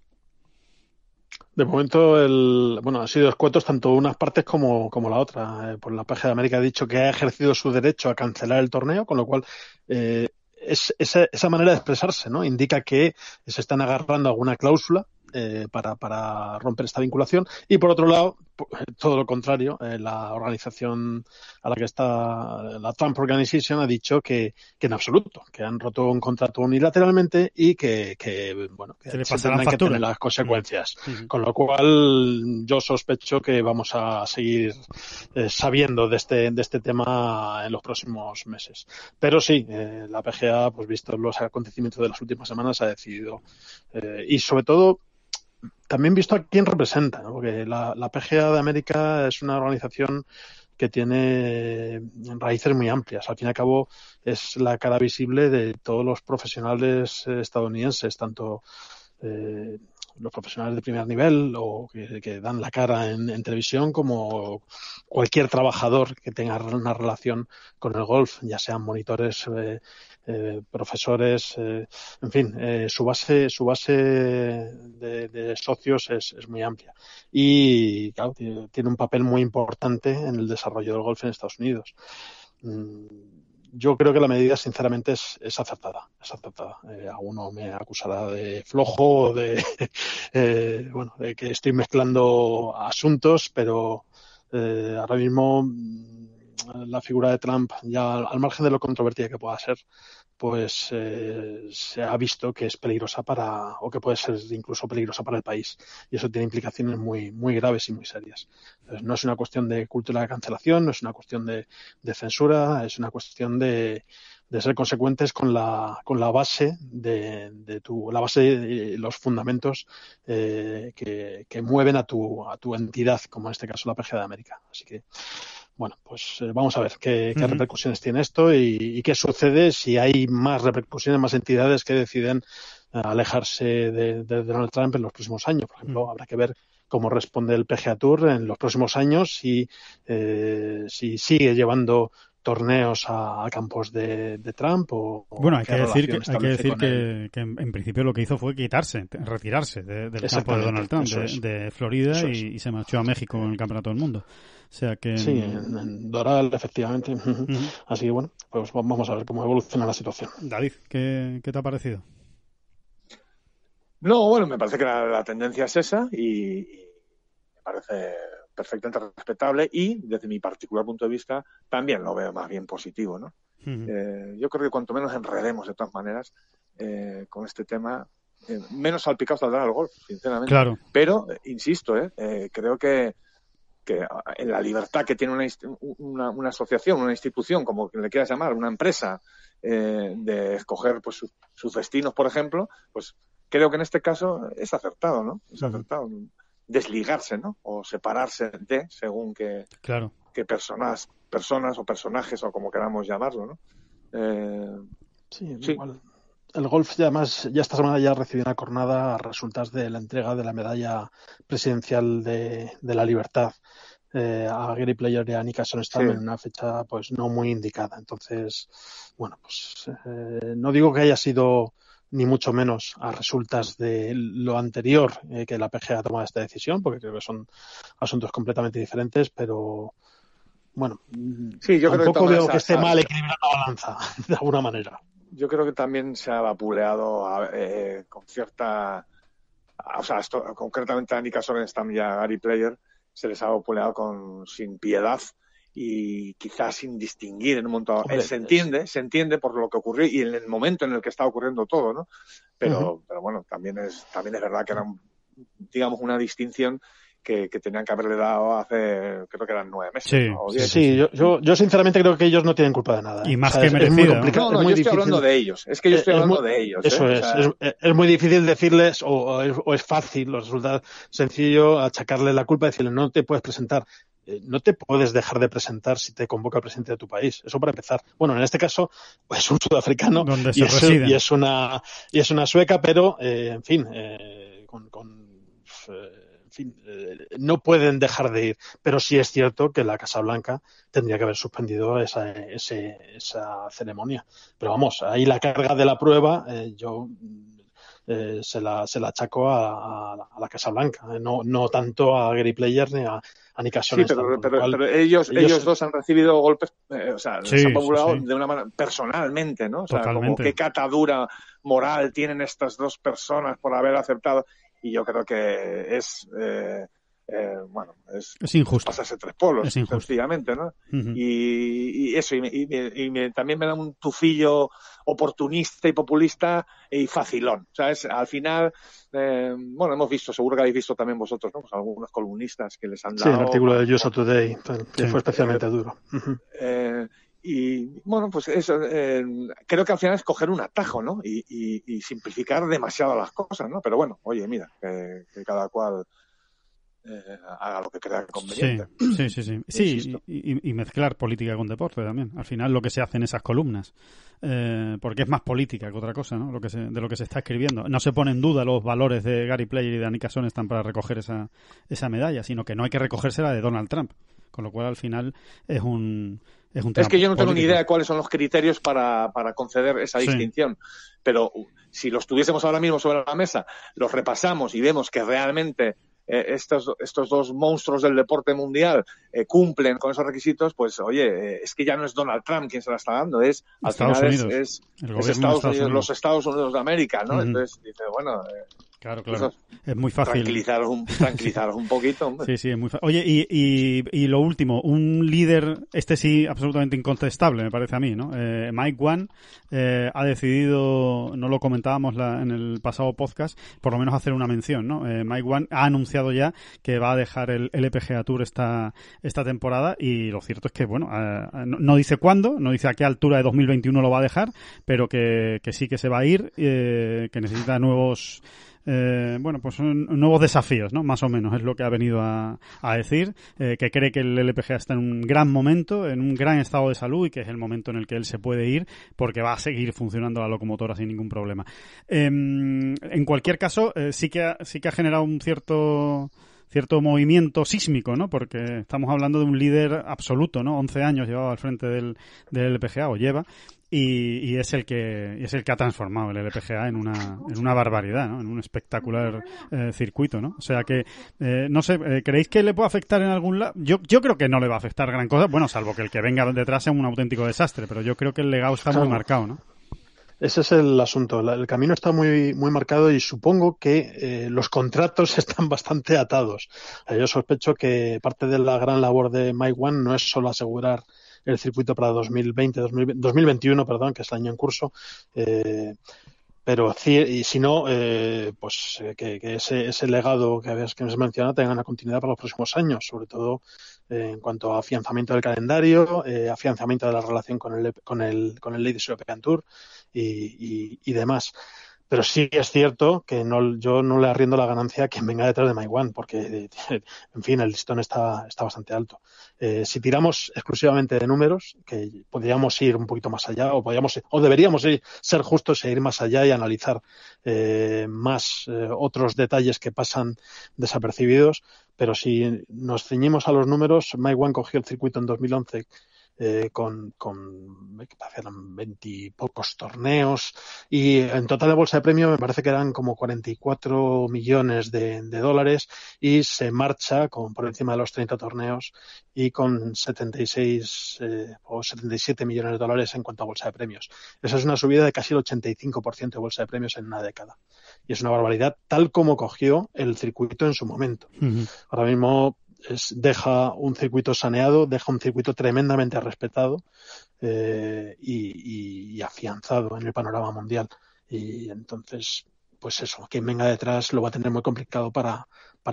De momento, el, bueno, han sido escuetos tanto unas partes como, como la otra. Eh, por la PGA de América ha dicho que ha ejercido su derecho a cancelar el torneo, con lo cual eh, esa, esa manera de expresarse, ¿no? Indica que se están agarrando alguna cláusula eh, para, para, romper esta vinculación. Y por otro lado, <laughs> todo lo contrario, eh, la organización a la que está la Trump Organization ha dicho que, en absoluto, que han roto un contrato unilateralmente y que, que bueno, que se, que tener las consecuencias. Mm. Con lo cual, yo sospecho que vamos a seguir eh, sabiendo de este, de este tema en los próximos meses. Pero sí, la PGA, pues visto los acontecimientos de las últimas semanas, ha decidido, y sobre todo, también visto a quién representa, porque la, PGA de América es una organización que tiene raíces muy amplias. Al fin y al cabo, es la cara visible de todos los profesionales eh, estadounidenses, tanto eh, los profesionales de primer nivel o que, dan la cara en, televisión, como cualquier trabajador que tenga una relación con el golf, ya sean monitores eh, eh, profesores, eh, en fin, eh, su base, su base de, socios es, muy amplia y claro, tiene, un papel muy importante en el desarrollo del golf en Estados Unidos. Mm, yo creo que la medida, sinceramente, es, acertada. Es acertada. alguno me acusará de flojo, de <laughs> bueno, de que estoy mezclando asuntos, pero ahora mismo mm, la figura de Trump, ya al, margen de lo controvertida que pueda ser, pues eh, se ha visto que es peligrosa para, o que puede ser incluso peligrosa para el país. Y eso tiene implicaciones muy, muy graves y muy serias. no es una cuestión de cultura de cancelación, no es una cuestión de, censura, es una cuestión de, ser consecuentes con la, con la base de, de tu, la base de los fundamentos eh, que, que, mueven a tu, a tu entidad, como en este caso la PGA de América. Así que bueno, pues eh, vamos a ver qué, repercusiones tiene esto y, qué sucede si hay más repercusiones, más entidades que deciden eh, alejarse de, Donald Trump en los próximos años. Por ejemplo, mm. habrá que ver cómo responde el PGA Tour en los próximos años si, eh, si sigue llevando torneos a, campos de, Trump o, bueno hay que decir que, hay que decir que, en, principio lo que hizo fue quitarse retirarse del campo de Donald Trump de, Florida y, se marchó a México en el campeonato del mundo sea que... Sí, en, Doral, efectivamente. Así que bueno, pues vamos a ver cómo evoluciona la situación. David, ¿qué, te ha parecido? No, bueno, me parece que la, tendencia es esa y, me parece perfectamente respetable y desde mi particular punto de vista también lo veo más bien positivo, ¿no? Eh, yo creo que cuanto menos enredemos de todas maneras eh, con este tema, eh, menos salpicados saldrán al golf, sinceramente. Claro. Pero, insisto, creo que en la libertad que tiene una, una, asociación, una institución, como le quieras llamar, una empresa, eh, de escoger pues sus, destinos, por ejemplo, pues creo que en este caso es acertado, ¿no? Es acertado desligarse, ¿no? O separarse de, según que, que personas, personas o personajes o como queramos llamarlo, ¿no? Eh, sí, sí el golf ya más, ya esta semana ya recibió una cornada a resultas de la entrega de la medalla presidencial de, la libertad eh, a Gary Player y a Nicholson en una fecha pues no muy indicada. Entonces, bueno, pues eh, no digo que haya sido ni mucho menos a resultas de lo anterior eh, que la PGA ha tomado esta decisión, porque creo que son asuntos completamente diferentes, pero bueno, yo tampoco creo que, veo que esté mal equilibrada la balanza, <laughs> de alguna manera yo creo que también se ha vapuleado eh, con cierta. O sea, concretamente a Nika Sorenstam y a Gary Player se les ha vapuleado con, sin piedad y quizás sin distinguir en un montón. se entiende, se entiende por lo que ocurrió y en el momento en el que está ocurriendo todo, ¿no? Pero, pero bueno, también es, también es verdad que era, digamos, una distinción que, tenían que haberle dado hace, creo que eran nueve meses. Sí, sí, yo, sinceramente creo que ellos no tienen culpa de nada. Y ¿eh? más que es, muy complicado, no, yo estoy hablando de ellos. Es que yo eh, estoy hablando de ellos. Eso ¿eh? es, es. muy difícil decirles, o, es, fácil, lo resulta sencillo achacarle la culpa, decirle, no te puedes presentar. no te puedes dejar de presentar si te convoca el presidente de tu país. Eso para empezar. Bueno, en este caso <laughs> es un sudafricano y, es, una, y es una sueca, pero, en fin, con, con fin, eh, no pueden dejar de ir. Pero sí es cierto que la Casa Blanca tendría que haber suspendido esa, esa ceremonia. Pero vamos, ahí la carga de la prueba, eh, yo eh, se, la, se la achaco a, la Casa Blanca, no, tanto a Gary Player ni a, a Sí, pero, ellos, dos han recibido golpes, o sea, se han de una manera personalmente, ¿no? O sea, qué catadura moral tienen estas dos personas por haber aceptado y yo creo que es eh, eh, bueno es, es, injusto pasarse tres polos es no y, eso y, también me da un tufillo oportunista y populista y facilón o es al final eh, bueno hemos visto seguro que habéis visto también vosotros no pues algunos columnistas que les han dado sí el artículo de Yo Today que fue especialmente duro y bueno, pues eso, eh, creo que al final es coger un atajo, ¿no? Y, simplificar demasiado las cosas, ¿no? Pero bueno, oye, mira, que, cada cual eh, haga lo que crea conveniente. Sí, sí, sí. Sí, y, mezclar política con deporte también. Al final lo que se hace en esas columnas, eh, porque es más política que otra cosa, ¿no? Lo que de lo que se está escribiendo. No se pone en duda los valores de Gary Player y de Annika están para recoger esa, esa medalla, sino que no hay que recogérsela de Donald Trump. Con lo cual al final es un es, que yo no tengo ni idea de cuáles son los criterios para, conceder esa distinción, pero si los tuviésemos ahora mismo sobre la mesa, los repasamos y vemos que realmente eh, estos, estos dos monstruos del deporte mundial eh, cumplen con esos requisitos, pues oye, eh, es que ya no es Donald Trump quien se la está dando, es es, Estados, los Estados Unidos de América, ¿no? Entonces dice, bueno, Claro, pues claro. Es muy fácil. Tranquilizaros un, <laughs> tranquilizaros un poquito. Hombre. Sí, sí, es muy fácil. Oye, y, y, y, lo último, un líder, este sí, absolutamente incontestable, me parece a mí, ¿no? Eh, Mike Wan eh, ha decidido, no lo comentábamos en el pasado podcast, por lo menos hacer una mención, ¿no? Eh, Mike Wan ha anunciado ya que va a dejar el LPGA Tour esta, esta temporada y lo cierto es que, bueno, eh, eh, no, dice cuándo, no dice a qué altura de 2021 lo va a dejar, pero que, que sí que se va a ir, que necesita nuevos eh, bueno, pues son nuevos desafíos, ¿no? Más o menos es lo que ha venido a, decir, eh, que cree que el LPGA está en un gran momento, en un gran estado de salud y que es el momento en el que él se puede ir porque va a seguir funcionando la locomotora sin ningún problema. Em, en cualquier caso, eh, sí, que ha, sí que ha generado un cierto cierto movimiento sísmico, ¿no? Porque estamos hablando de un líder absoluto, ¿no? 11 años llevado al frente del, del LPGA o lleva y, es el que es el que ha transformado el LPGA en una, en una barbaridad, ¿no? en un espectacular eh, circuito, ¿no? O sea que eh, no sé, eh, ¿creéis que le puede afectar en algún lado? Yo, yo creo que no le va a afectar gran cosa, bueno, salvo que el que venga detrás sea un auténtico desastre, pero yo creo que el legado está muy marcado, ¿no? Ese es el asunto. El camino está muy, muy marcado y supongo que los contratos <laughs> están bastante atados. Yo sospecho que parte de la gran labor de Mike One no es solo asegurar el circuito para 2020, 2021, perdón, que es el año en curso. Eh, pero y si no, eh, pues eh, que, ese, legado que habéis que tenga una continuidad para los próximos años, sobre todo eh, en cuanto a afianzamiento del calendario, afianzamiento de la relación con el, con el, con el Ladies European Tour y, y demás. Pero sí es cierto que no, yo no le arriendo la ganancia a quien venga detrás de MyOne, porque, <laughs> en fin, el listón está, está bastante alto. Eh, si tiramos exclusivamente de números, que podríamos ir un poquito más allá, o, podríamos, o deberíamos ser justos e ir más allá y analizar eh, más eh, otros detalles que pasan desapercibidos, pero si nos ceñimos a los números, MyOne cogió el circuito en 2011 eh, con, con me parece veintipocos torneos y en total de bolsa de premios me parece que eran como 44 millones de, dólares y se marcha con por encima de los 30 torneos y con 76 eh, o 77 millones de dólares en cuanto a bolsa de premios. Esa es una subida de casi el 85% de bolsa de premios en una década. Y es una barbaridad tal como cogió el circuito en su momento. Ahora mismo deja un circuito saneado, deja un circuito tremendamente respetado eh, y, afianzado en el panorama mundial. Y entonces, pues eso, quien venga detrás lo va a tener muy complicado para,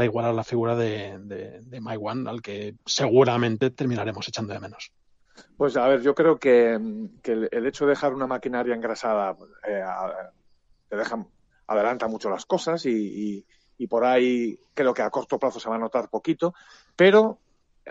igualar la figura de, de, One, al que seguramente terminaremos echando de menos. Pues a ver, yo creo que, el hecho de dejar una maquinaria engrasada eh, te deja, adelanta mucho las cosas y y por ahí creo que a corto plazo se va a notar poquito, pero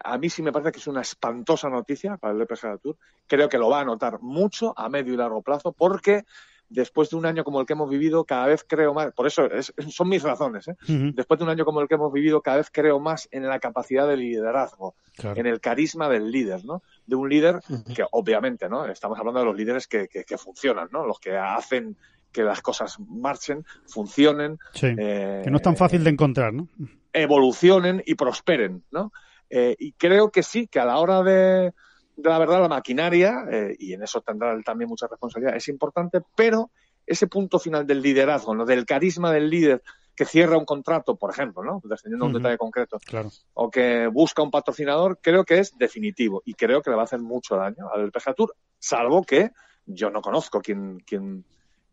a mí sí me parece que es una espantosa noticia para el la Tour. Creo que lo va a notar mucho a medio y largo plazo porque después de un año como el que hemos vivido, cada vez creo más, por eso son mis razones, ¿eh? después de un año como el que hemos vivido, cada vez creo más en la capacidad de liderazgo, en el carisma del líder, ¿no? De un líder que obviamente, ¿no? Estamos hablando de los líderes que, que funcionan, ¿no? Los que hacen que las cosas marchen, funcionen. Eh, que no es tan fácil de encontrar, ¿no? Evolucionen y prosperen, ¿no? Eh, y creo que sí, que a la hora de, de la verdad la maquinaria, eh, y en eso tendrá él también mucha responsabilidad, es importante, pero ese punto final del liderazgo, ¿no? del carisma del líder que cierra un contrato, por ejemplo, ¿no? descendiendo un detalle concreto, claro. o que busca un patrocinador, creo que es definitivo y creo que le va a hacer mucho daño al PGA Tour, salvo que yo no conozco quién, quién,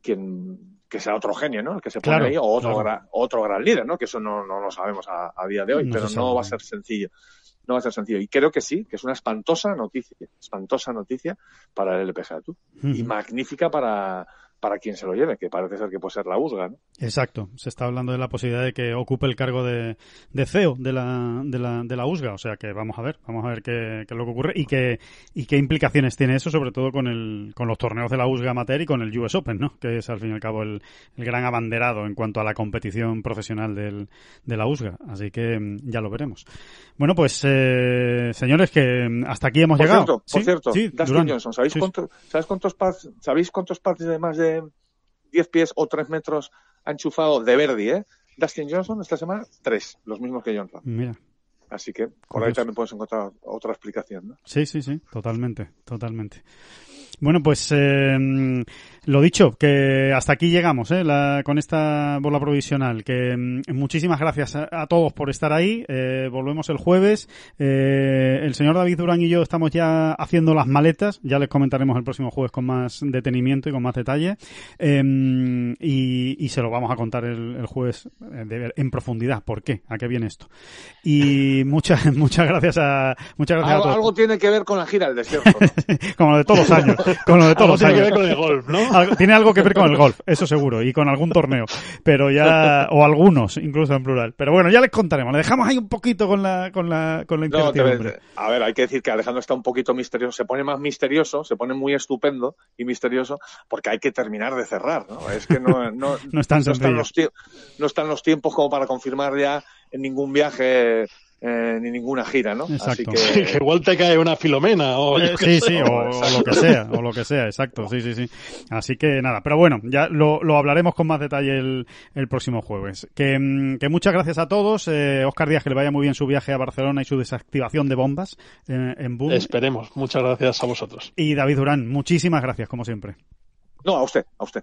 quien que sea otro genio, ¿no? que se pone ahí, o otro, gran, otro gran líder, ¿no? Que eso no, lo sabemos a, día de hoy, pero no va a ser sencillo. No va a ser sencillo. Y creo que sí, que es una espantosa noticia, espantosa noticia para el LPGA y magnífica para, para quien se lo lleve, que parece ser que puede ser la USGA. Exacto, se está hablando de la posibilidad de que ocupe el cargo de, de CEO de la, de, la, de la USGA, o sea que vamos a ver, vamos a ver qué, qué es lo que ocurre y qué, y qué implicaciones tiene eso, sobre todo con, el, con los torneos de la USGA Amateur y con el US Open, ¿no? que es al fin y al cabo el, el gran abanderado en cuanto a la competición profesional del, de la USGA, así que mm, ya lo veremos. Bueno, pues eh, señores, que mm, hasta aquí hemos por llegado. Cierto, ¿Sí? Por cierto, Dustin Johnson, ¿sabéis, cuántos, ¿sabéis cuántos partes más de 10 pies o 3 metros ha enchufado de Verdi, ¿eh? Dustin Johnson esta semana, 3, los mismos que Johnson. Mira. Así que por ahí también puedes encontrar otra explicación. ¿no? Sí, sí, sí, totalmente, totalmente. Bueno, pues eh, lo dicho, que hasta aquí llegamos ¿eh? la, con esta bola provisional. Que mm, muchísimas gracias a, todos por estar ahí. Eh, volvemos el jueves. Eh, el señor David Durán y yo estamos ya haciendo las maletas. Ya les comentaremos el próximo jueves con más detenimiento y con más detalle. Em, y, se lo vamos a contar el, jueves eh, de, en profundidad. ¿Por qué? ¿A qué viene esto? Y <laughs> muchas muchas gracias a muchas gracias algo, a todos. Algo tiene que ver con la gira del desierto. <laughs> Como lo de todos los años. Con lo de todos los años. Tiene que ver golf, ¿no? tiene algo que ver con el golf, eso seguro, y con algún torneo, pero ya, o algunos, incluso en plural. Pero bueno, ya les contaremos, le dejamos ahí un poquito con la, con la, con la incertidumbre. a ver, hay que decir que Alejandro está un poquito misterioso, se pone más misterioso, se pone muy estupendo y misterioso, porque hay que terminar de cerrar, ¿no? Es que no, <laughs> no, están, no no están los tiempos como para confirmar ya en ningún viaje eh, ni ninguna gira, ¿no? Exacto. Así <laughs> que... igual te cae una filomena o sí, sí, o, lo que sea, o lo que sea, exacto, sí, sí, sí. Así que nada, pero bueno, ya lo, lo hablaremos con más detalle el, el próximo jueves. Que, mm, que, muchas gracias a todos, eh, Oscar Díaz, que le vaya muy bien su viaje a Barcelona y su desactivación de bombas eh, en Boom. Esperemos, muchas gracias a vosotros. Y David Durán, muchísimas gracias, como siempre. No, a usted, a usted.